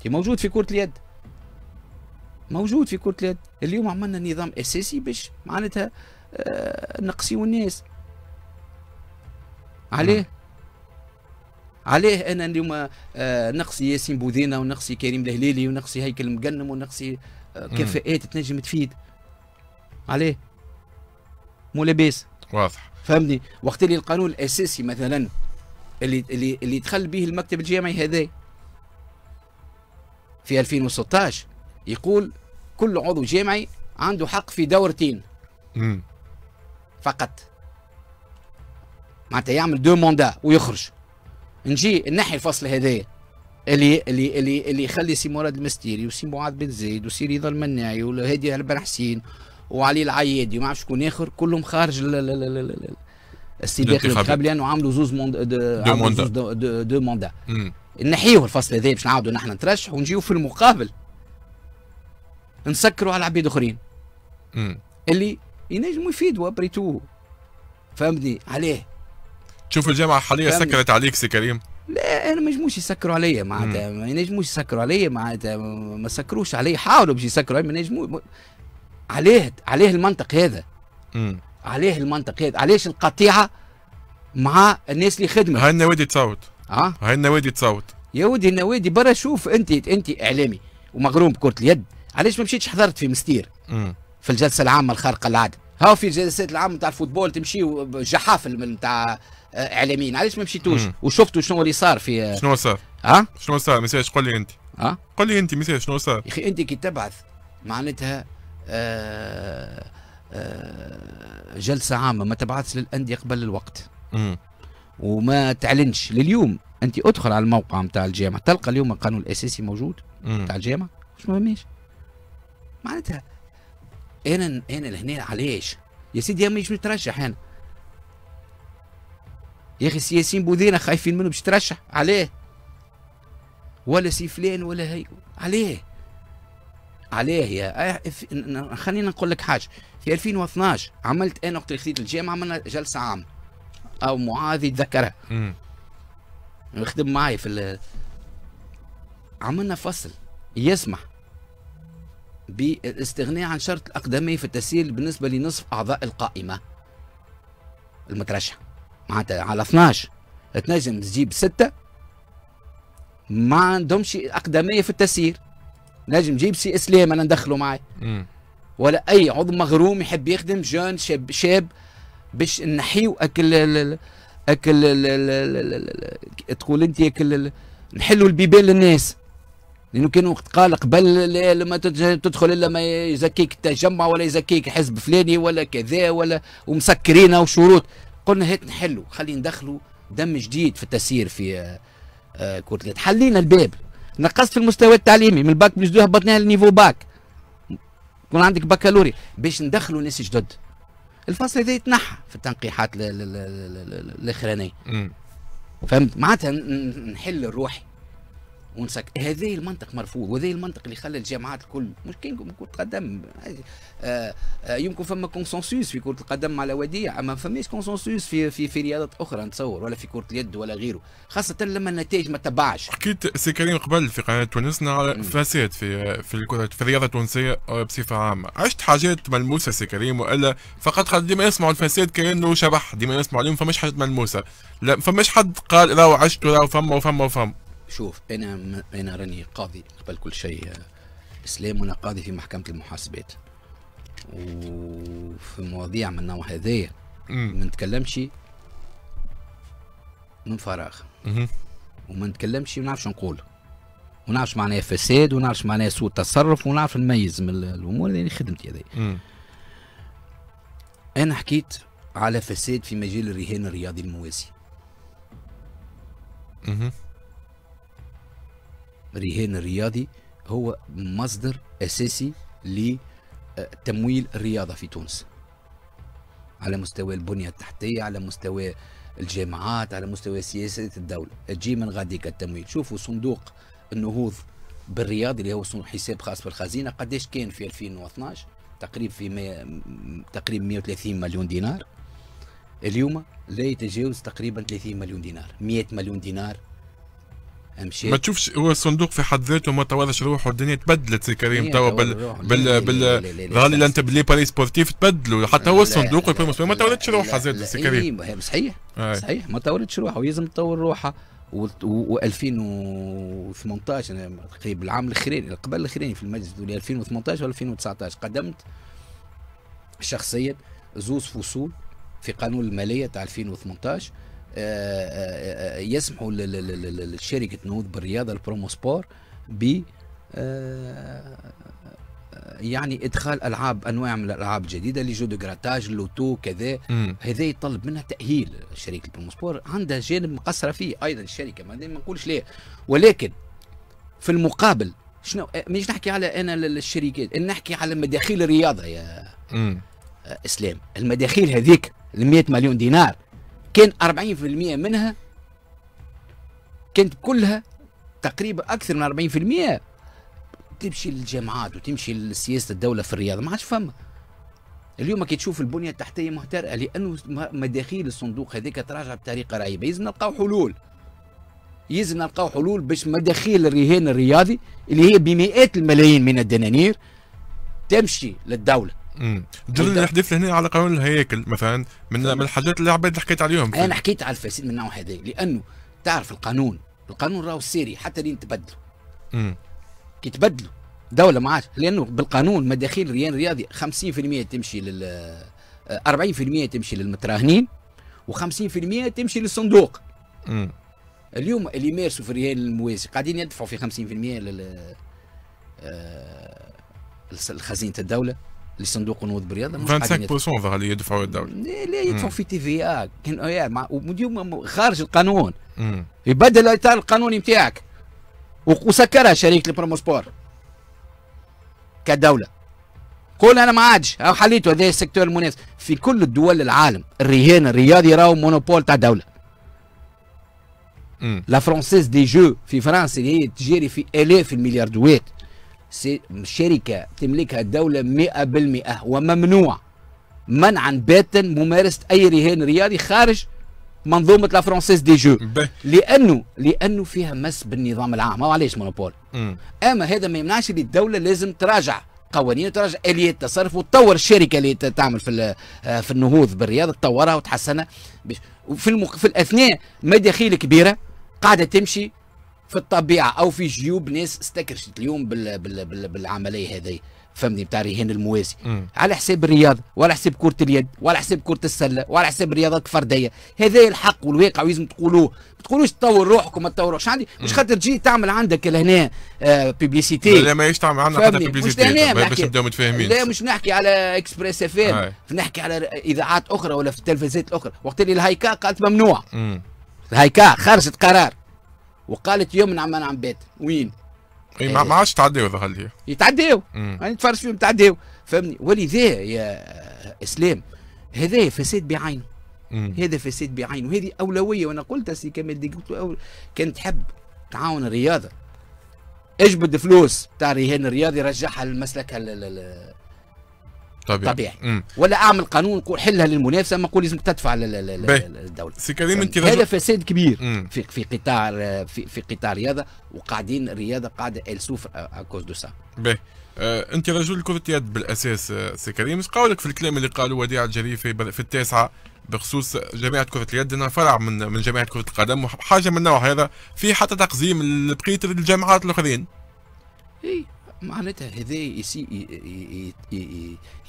موجود في كره اليد موجود في كل بلاد اليوم عملنا نظام أساسي باش معناتها آه نقسيو الناس عليه نعم. عليه انا اليوم آه، نقصي ياسين بوذينه ونقصي كريم الهليلي ونقصي هيكل مقنم ونقصي آه، كفاءات تنجم تفيد عليه مو لاباس واضح فهمني وقت اللي القانون الاساسي مثلا اللي اللي اللي دخل به المكتب الجامعي هذا في 2016 يقول كل عضو جامعي عنده حق في دورتين مم. فقط معناتها يعمل دو موندا ويخرج نجي نحي الفصل هذايا اللي اللي اللي اللي يخلي سي مراد المستيري وسي معاذ بن زيد وسي رضا المناعي وهادي البن حسين وعلي العيادي وما عرفش شكون اخر كلهم خارج السباق الانتخابي لانه عملوا زوز موند... دو, موندا دو, موندا نحيوه الفصل هذايا باش نعاودوا نحن نترشح ونجيو في المقابل نسكروا على عبيد اخرين اللي ينجموا يفيدوا ابريتو فهمتني عليه تشوف الجامعه الحاليه سكرت عليك سي كريم لا انا ما ينجموش يسكروا عليا معناتها ما ينجموش يسكروا عليا معناتها ما سكروش عليا حاولوا باش يسكروا ما ينجموش عليه عليه المنطق هذا مم. عليه المنطق هذا علاش القطيعه مع الناس اللي خدمت هاي النوادي تصوت اه هاي النوادي تصوت يا ودي النوادي برا شوف انت انت اعلامي ومغروم بكره اليد علاش ما مشيتش حضرت في مستير في الجلسه العامه الخارقه العاده هاو في الجلسات العامه نتاع الفوتبول تمشي جحافل من نتاع آه، اعلاميين علاش ما مشيتوش وشفتوا شنو اللي صار في آه، شنو صار ها شنو صار ما قول لي انت ها قول لي انت ما شنو صار يا اخي انت كي تبعث معناتها آه آه جلسه عامه ما تبعثش للانديه قبل الوقت مم. وما تعلنش لليوم انت ادخل على الموقع نتاع الجامعه تلقى اليوم القانون الاساسي موجود نتاع الجامعه مش مهمش معناتها انا انا لهنا علاش يا سيدي مش مترشح انا يا اخي السياسيين بوذينا خايفين منه باش ترشح عليه ولا سي فلان ولا هي عليه عليه يا خلينا نقول لك حاجه في 2012 عملت انا وقت خذيت الجامعه عملنا جلسه عامه او معاذ يتذكرها امم يخدم معي في ال... عملنا فصل يسمح بالاستغناء عن شرط الأقدمية في التسجيل بالنسبة لنصف أعضاء القائمة المترشح معناتها على 12 تنجم تجيب ستة ما عندهمش أقدمية في التسيير نجم جيب سي اسلام انا ندخله معي ولا اي عضو مغروم يحب يخدم جون شاب شاب باش نحيو اكل اكل تقول انت اكل نحلوا البيبان للناس لانه كان وقت قال قبل لما تدخل الا ما يزكيك التجمع ولا يزكيك حزب فلاني ولا كذا ولا ومسكرين وشروط قلنا هات نحلوا خلي ندخلوا دم جديد في التسيير في آه، آه، كرة اليد حلينا الباب نقصت في المستوى التعليمي من الباك بلس هبطناها لنيفو باك يكون عندك بكالوريا باش ندخلوا ناس جدد الفصل هذا يتنحى في التنقيحات الاخرانيه فهمت معناتها نحل روحي ونسك هذا المنطق مرفوض وهذا المنطق اللي خلى الجامعات الكل مش كاين كره قدم آه،, آه يمكن فما كونسنسوس في كره القدم على وديع اما فماش كونسنسوس في في في رياضات اخرى نتصور ولا في كره اليد ولا غيره خاصه لما النتائج ما تبعش حكيت سي كريم قبل في قناه تونسنا على فساد في في الكره في الرياضه التونسيه آه، بصفه عامه عشت حاجات ملموسه سي كريم والا فقط ديما يسمعوا الفساد كانه شبح ديما يسمعوا عليهم فماش حاجه ملموسه لا فماش حد قال راهو عشت راهو فما وفما وفما شوف انا انا راني قاضي قبل كل شيء آه، اسلام وانا قاضي في محكمه المحاسبات وفي مواضيع من النوع هذايا ما نتكلمش من فراغ وما نتكلمش ما نعرفش نقول ونعرفش معناها فساد ونعرفش معناها سوء تصرف ونعرف نميز من الامور اللي خدمتي هذايا انا حكيت على فساد في مجال الرهان الرياضي الموازي الرهان الرياضي هو مصدر اساسي لتمويل الرياضه في تونس على مستوى البنيه التحتيه على مستوى الجامعات على مستوى سياسات الدوله تجي من غاديك التمويل شوفوا صندوق النهوض بالرياضي اللي هو حساب خاص بالخزينه قداش كان في 2012 تقريبا في مي... تقريبا 130 مليون دينار اليوم لا يتجاوز تقريبا 30 مليون دينار 100 مليون دينار مشيت ما تشوفش هو الصندوق في حد ذاته ما طورش روحه الدنيا تبدلت سي كريم توا بال بال بال غالي انت بلي باري سبورتيف تبدلوا حتى هو الصندوق ما تولدش روحه زاد سي كريم صحيح صحيح ما تولدش روحه ولازم تطور روحه و2018 تقريبا العام الاخراني قبل الاخراني في المجلس الدولي 2018 و 2019 قدمت شخصيا زوز فصول في قانون الماليه تاع 2018 يسمحوا للشركة نود بالرياضه البرومو سبور ب آه، آه، يعني ادخال العاب انواع من الالعاب الجديده اللي جو دو جراتاج لوتو كذا هذا يطلب منها تاهيل شركه البرومو سبور عندها جانب مقصره فيه ايضا الشركه ما نقولش ليه ولكن في المقابل شنو آه، مش نحكي على انا الشركات نحكي على مداخيل الرياضه يا مم. اسلام المداخيل هذيك ال 100 مليون دينار كان 40% منها كانت كلها تقريبا اكثر من 40% تمشي للجامعات وتمشي لسياسه الدوله في الرياضه ما عادش فما اليوم كي تشوف البنيه التحتيه مهترئه لانه مداخيل الصندوق هذاك تراجع بطريقه رهيبه لازم نلقاو حلول لازم نلقاو حلول باش مداخيل الرهان الرياضي اللي هي بمئات الملايين من الدنانير تمشي للدوله امم جل الحديث هنا على قانون الهياكل مثلا من من الحاجات اللي عباد حكيت عليهم انا حكيت على الفساد من النوع هذا لانه تعرف القانون القانون راهو سيري حتى لين تبدلوا امم كي تبدلوا دوله ما عادش لانه بالقانون مداخيل ريال رياضي 50% تمشي لل 40% آه، تمشي للمتراهنين و50% تمشي للصندوق امم اليوم اللي يمارسوا في الريال الموازي قاعدين يدفعوا في 50% لل آه... لخزينه الدوله لصندوق نقود بالرياضه 25% ظهر لي يدفعوا الدوله لا يدفعوا في تي في ا آه، كان آه، خارج القانون مم. يبدل الاطار القانوني نتاعك وسكرها شريك البرومو سبور كدوله قول انا ما عادش او حليته هذا السيكتور المنافس في كل الدول العالم الرهان الرياضي راهو مونوبول تاع دوله لا فرونسيس دي جو في فرنسا اللي هي تجاري في الاف الملياردوات شركة تملكها الدولة 100% وممنوع منعا باتا ممارسة أي رهان رياضي خارج منظومة لا فرونسيس دي جو لأنه لأنه فيها مس بالنظام العام أو علاش مونوبول أما هذا ما يمنعش اللي الدولة لازم تراجع قوانين وتراجع آلية التصرف وتطور الشركة اللي تعمل في آه، في النهوض بالرياضة تطورها وتحسنها وفي المق... في الأثناء مداخيل كبيرة قاعدة تمشي في الطبيعه او في جيوب ناس استكرشت اليوم بال بال بال بالعمليه هذه فهمني بتاع رهان الموازي مم. على حساب الرياضه وعلى حساب كره اليد وعلى حساب كره السله وعلى حساب الرياضات الفرديه هذا الحق والواقع ولازم تقولوه ما تقولوش تطور روحك وما تطورش عندي مش خاطر تجي تعمل عندك لهنا آه بيبليسيتي لا ماهيش تعمل عندنا حتى بيبليسيتي باش نبداو متفاهمين لا مش نحكي على اكسبريس اف ام نحكي على اذاعات اخرى ولا في التلفزيونات الاخرى وقت اللي الهايكا قالت ممنوع الهايكا خرجت قرار وقالت يوم يمنع عم بات وين اي ما إيه. عادش تعداو ظهر لي يتعداو انا يعني تفرش فيهم يتعداو فهمني ولذا يا اسلام هذا فساد بعينه هذا فساد بعينه وهذه اولويه وانا قلت سي كمال قلت كان تحب تعاون الرياضه اجبد فلوس تاع رهان الرياضي رجعها لمسلكها طبيعي, طبيعي. ولا اعمل قانون حلها للمنافسه ما نقول لازم تدفع للدوله سي كريم انت هذا فساد كبير مم. في في قطاع في, في قطاع الرياضه وقاعدين الرياضه قاعده ال سوفر اكوز دو سا باهي آه انت رجل كره يد بالاساس آه، سي كريم قولك في الكلام اللي قالوا وديع الجري في التاسعه بخصوص جامعه كره اليد انها فرع من من جامعه كره القدم وحاجه من النوع هذا في حتى تقزيم لبقيه الجامعات الاخرين. اي معناتها هذا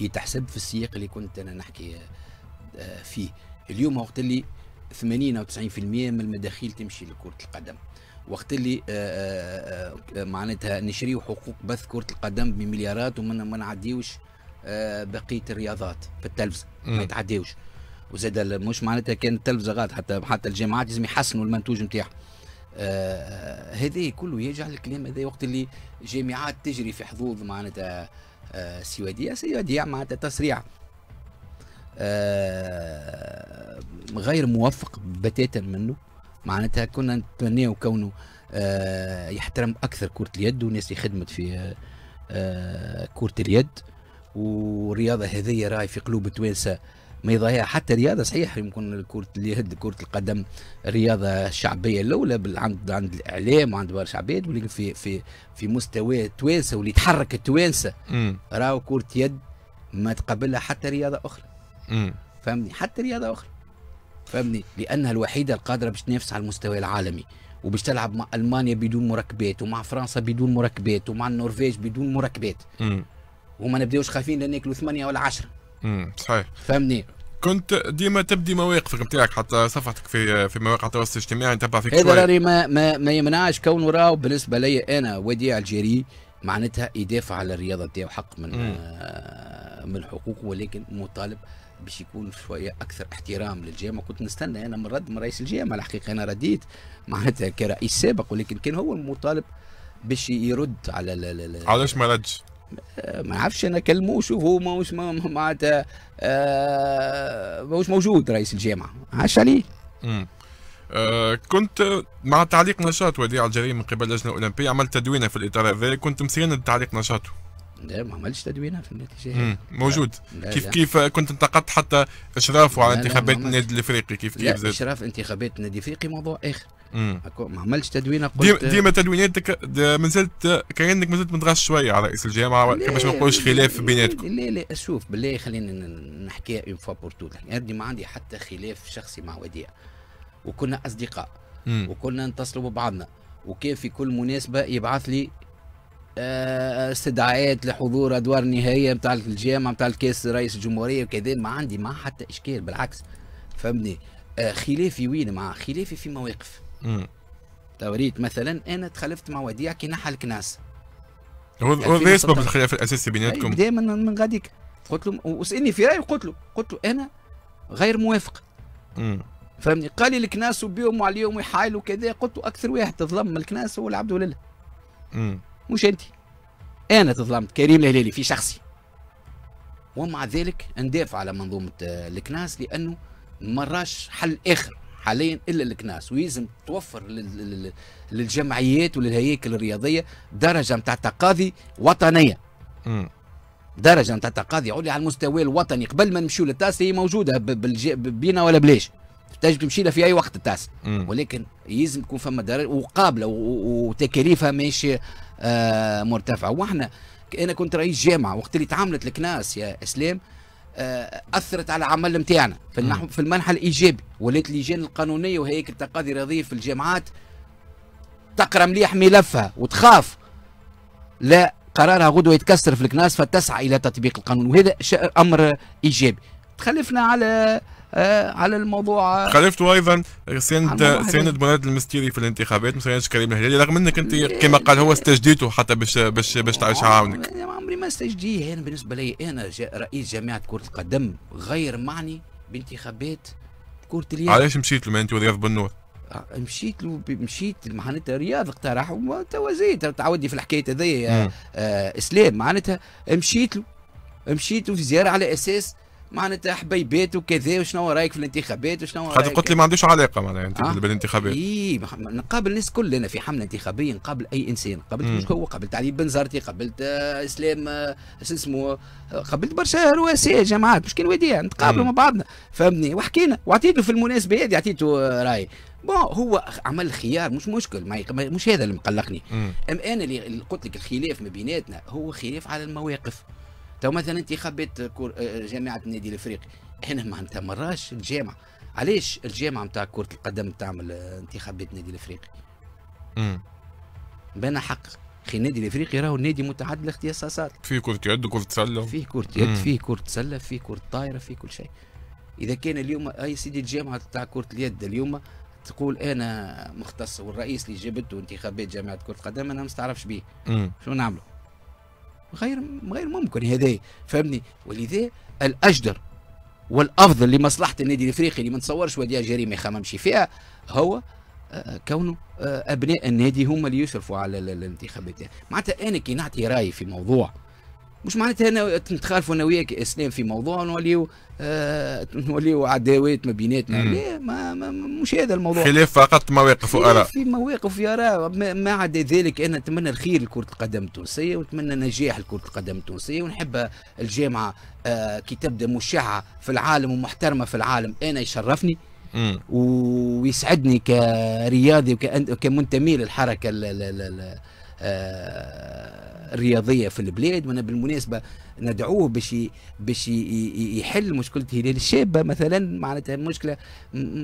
يتحسب في السياق اللي كنت انا نحكي آه، فيه اليوم وقت اللي 80 او 90% من المداخيل تمشي لكره القدم وقت اللي آه، آه، معناتها نشريو حقوق بث كره القدم بمليارات وما نعديوش بقيه الرياضات في التلفزه ما يتعديوش وزاد مش معناتها كان التلفزه غاد حتى حتى الجامعات لازم يحسنوا المنتوج نتاعهم آه، هذا كله يجعل الكلام هذا وقت اللي جامعات تجري في حظوظ معناتها آه، سوادية سوادية معناتها تسريع آه، غير موفق بتاتا منه معناتها كنا نتمناو كونه يحترم اكثر كره اليد والناس اللي خدمت في كره اليد والرياضه هذه راي في قلوب التوانسه ما يضيع حتى رياضه صحيح يمكن كره اليد كره القدم رياضه شعبيه الاولى عند عند الاعلام وعند برشا عباد ولكن في في في مستوى التوانسه واللي تحرك التوانسه راهو كره يد ما تقبلها حتى رياضه اخرى فهمني حتى رياضه اخرى فهمني لانها الوحيده القادره باش تنافس على المستوى العالمي وباش تلعب مع المانيا بدون مركبات ومع فرنسا بدون مركبات ومع النرويج بدون مركبات وما نبداوش خايفين لان ياكلوا ثمانيه ولا عشره صحيح فهمني كنت ديما تبدي مواقفك نتاعك حتى صفحتك في في مواقع التواصل الاجتماعي يعني تبع فيك هذا راني ما, ما ما يمنعش كونه راهو بالنسبه لي انا وديع الجيري معناتها يدافع على الرياضه نتاعو حق من مم. آه، من حقوقه ولكن مطالب باش يكون شويه اكثر احترام للجامعه كنت نستنى انا من رد من رئيس الجامعه الحقيقه انا رديت معناتها كرئيس سابق ولكن كان هو المطالب باش يرد على علاش ما ردش؟ ما نعرفش انا كلموه شوف هو ماهوش معناتها آه، ماهوش موجود رئيس الجامعه عاش عليه آه كنت مع تعليق نشاط وديع الجري من قبل اللجنه الاولمبيه عملت تدوينه في الاطار هذا كنت مسيان تعليق نشاطه لا ما عملتش تدوينه في النتيجه موجود لا كيف لا. كيف كنت انتقدت حتى اشرافه على انتخابات النادي الافريقي كيف كيف لا اشراف انتخابات النادي الافريقي موضوع اخر ما عملتش تدوينه قلت ديما تدويناتك ما زلت كانك ما زلت متغش شويه على رئيس الجامعه باش ما نقولش خلاف بيناتكم لا لا شوف بالله خلينا نحكي اون فوا بور تو يعني ما عندي حتى خلاف شخصي مع وديع وكنا اصدقاء مم. وكنا نتصلوا ببعضنا وكان في كل مناسبه يبعث لي آه، استدعاءات لحضور ادوار نهائيه نتاع الجامعه نتاع الكاس رئيس الجمهوريه وكذا ما عندي معاه حتى اشكال بالعكس فهمني آه، خلافي وين مع خلافي في مواقف توريت مثلا انا تخلفت مع وديع كي نحى الكناس هو يعني يسبب الخلاف الاساسي بيناتكم بدا من, من غاديك قلت له وسالني في رايي قلت له قلت له انا غير موافق مم. فهمني قال لي الكناس وبيهم وعليهم ويحايل وكذا قلت له اكثر واحد تظلم من الكناس هو العبد لله. امم مش انت انا تظلمت كريم الهلالي في شخصي ومع ذلك ندافع على منظومه آه، الكناس لانه ما راش حل اخر حاليا الا الكناس ويلزم توفر للجمعيات وللهياكل الرياضيه درجه نتاع تقاضي وطنيه درجه نتاع تقاضي عليا على المستوى الوطني قبل ما نمشيو للتاس هي موجوده بينا ولا بلاش تنجم تمشي لها في اي وقت التاس ولكن يلزم تكون فما درجه وقابله وتكاليفها ماشي آه، مرتفعه واحنا انا كنت رئيس جامعه وقت اللي تعاملت الكناس يا اسلام آه، اثرت على العمل نتاعنا في النحو في المنحى الايجابي ولات اللجان القانونيه وهيك التقاضي الرياضيه في الجامعات تقرا مليح ملفها وتخاف لا قرارها غدوه يتكسر في الكناس فتسعى الى تطبيق القانون وهذا امر ايجابي تخلفنا على آه، على الموضوع خالفت ايضا سند سند مراد المستيري في الانتخابات ما كريم الهلالي رغم انك انت كما قال هو استجديته حتى باش باش باش تعيش آه، عاونك عمري ما استجديه انا يعني بالنسبه لي انا رئيس جامعه كره القدم غير معني بانتخابات كره اليد علاش مشيت له انت ورياض بنور آه، مشيت له مشيت معناتها رياض اقترح وتوازيت تعودي في الحكايه هذيا اسلام معناتها مشيت له مشيت له في زياره على اساس معناتها حبيبات وكذا وشنو رايك في الانتخابات وشنو رايك خاطر قلت لي ما عندوش علاقه معناها انت آه؟ بالانتخابات اي نقابل الناس كل انا في حمله انتخابيه نقابل اي انسان قابلت مش هو قابلت علي بن زرتي قابلت آه اسلام آه اسمه آه، قابلت برشا رؤساء جماعات مش كان وديع نتقابلوا مع بعضنا فهمني وحكينا وعطيته في المناسبه هذه عطيته راي بون هو عمل خيار مش مشكل مش هذا اللي مقلقني ام انا اللي قلت لك الخلاف ما بيناتنا هو خلاف على المواقف تو مثلا انت خبيت كور... آه، آه، جامعه النادي الافريقي انا معناتها مراش الجامعه علاش الجامعه نتاع كره القدم تعمل آه، انتخابات النادي الافريقي امم بنا حق خي النادي الافريقي راهو نادي متعدد الاختصاصات فيه كره يد وكره سله فيه كره يد فيه كره سله فيه كره طايره فيه كل شيء اذا كان اليوم اي سيدي الجامعه تاع كره اليد اليوم تقول انا مختص والرئيس اللي جبته انتخابات جامعه كره القدم انا ما نستعرفش به شو نعمله غير غير ممكن هذا فهمني ولذا الاجدر والافضل لمصلحه النادي الافريقي اللي ما نتصورش وديها جريمه ما يخممش فيها هو آه، كونه آه، ابناء النادي هم اللي يشرفوا على الانتخابات معناتها انا كي نعطي رايي في موضوع مش معناتها انا نتخالفوا انا وياك اسلام في موضوع نوليو آه نوليو عداوات ما بيناتنا لا ما, ما مش هذا الموضوع خلاف فقط مواقف واراء في مواقف واراء ما عدا ذلك انا نتمنى الخير لكره القدم التونسيه ونتمنى نجاح لكره القدم التونسيه ونحب الجامعه آه كي تبدا مشعه في العالم ومحترمه في العالم انا يشرفني ويسعدني كرياضي وكمنتمي للحركه آه، رياضيه في البلاد وانا بالمناسبه ندعوه باش باش يحل مشكله هلال الشابه مثلا معناتها مشكله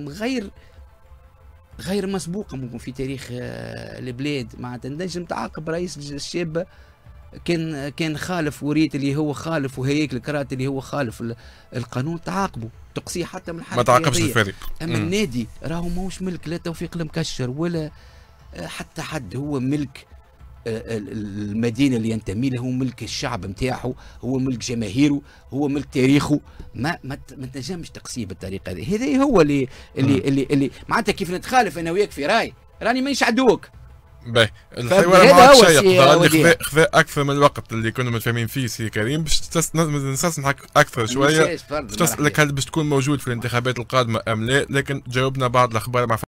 غير غير مسبوقه ممكن في تاريخ آه، البلاد معناتها نجم تعاقب رئيس الشابه كان كان خالف وريت اللي هو خالف وهيك الكرات اللي هو خالف القانون تعاقبه تقصيه حتى من الحركه ما تعاقبش الفريق اما النادي راهو ماهوش ملك لا توفيق المكشر ولا آه، حتى حد هو ملك آه، المدينه اللي ينتمي له ملك الشعب نتاعو هو ملك جماهيره هو ملك تاريخه ما ما تنجمش تقسيه بالطريقه هذه هذا هو اللي اللي اللي, اللي معناتها كيف نتخالف انا وياك في راي راني مانيش عدوك باهي الحوار معك شيق راني لي خذا اكثر من الوقت اللي كنا متفاهمين فيه سي كريم باش نستسمحك اكثر شويه باش نسالك هل باش تكون موجود في الانتخابات القادمه ام لا لكن جاوبنا بعض الاخبار مع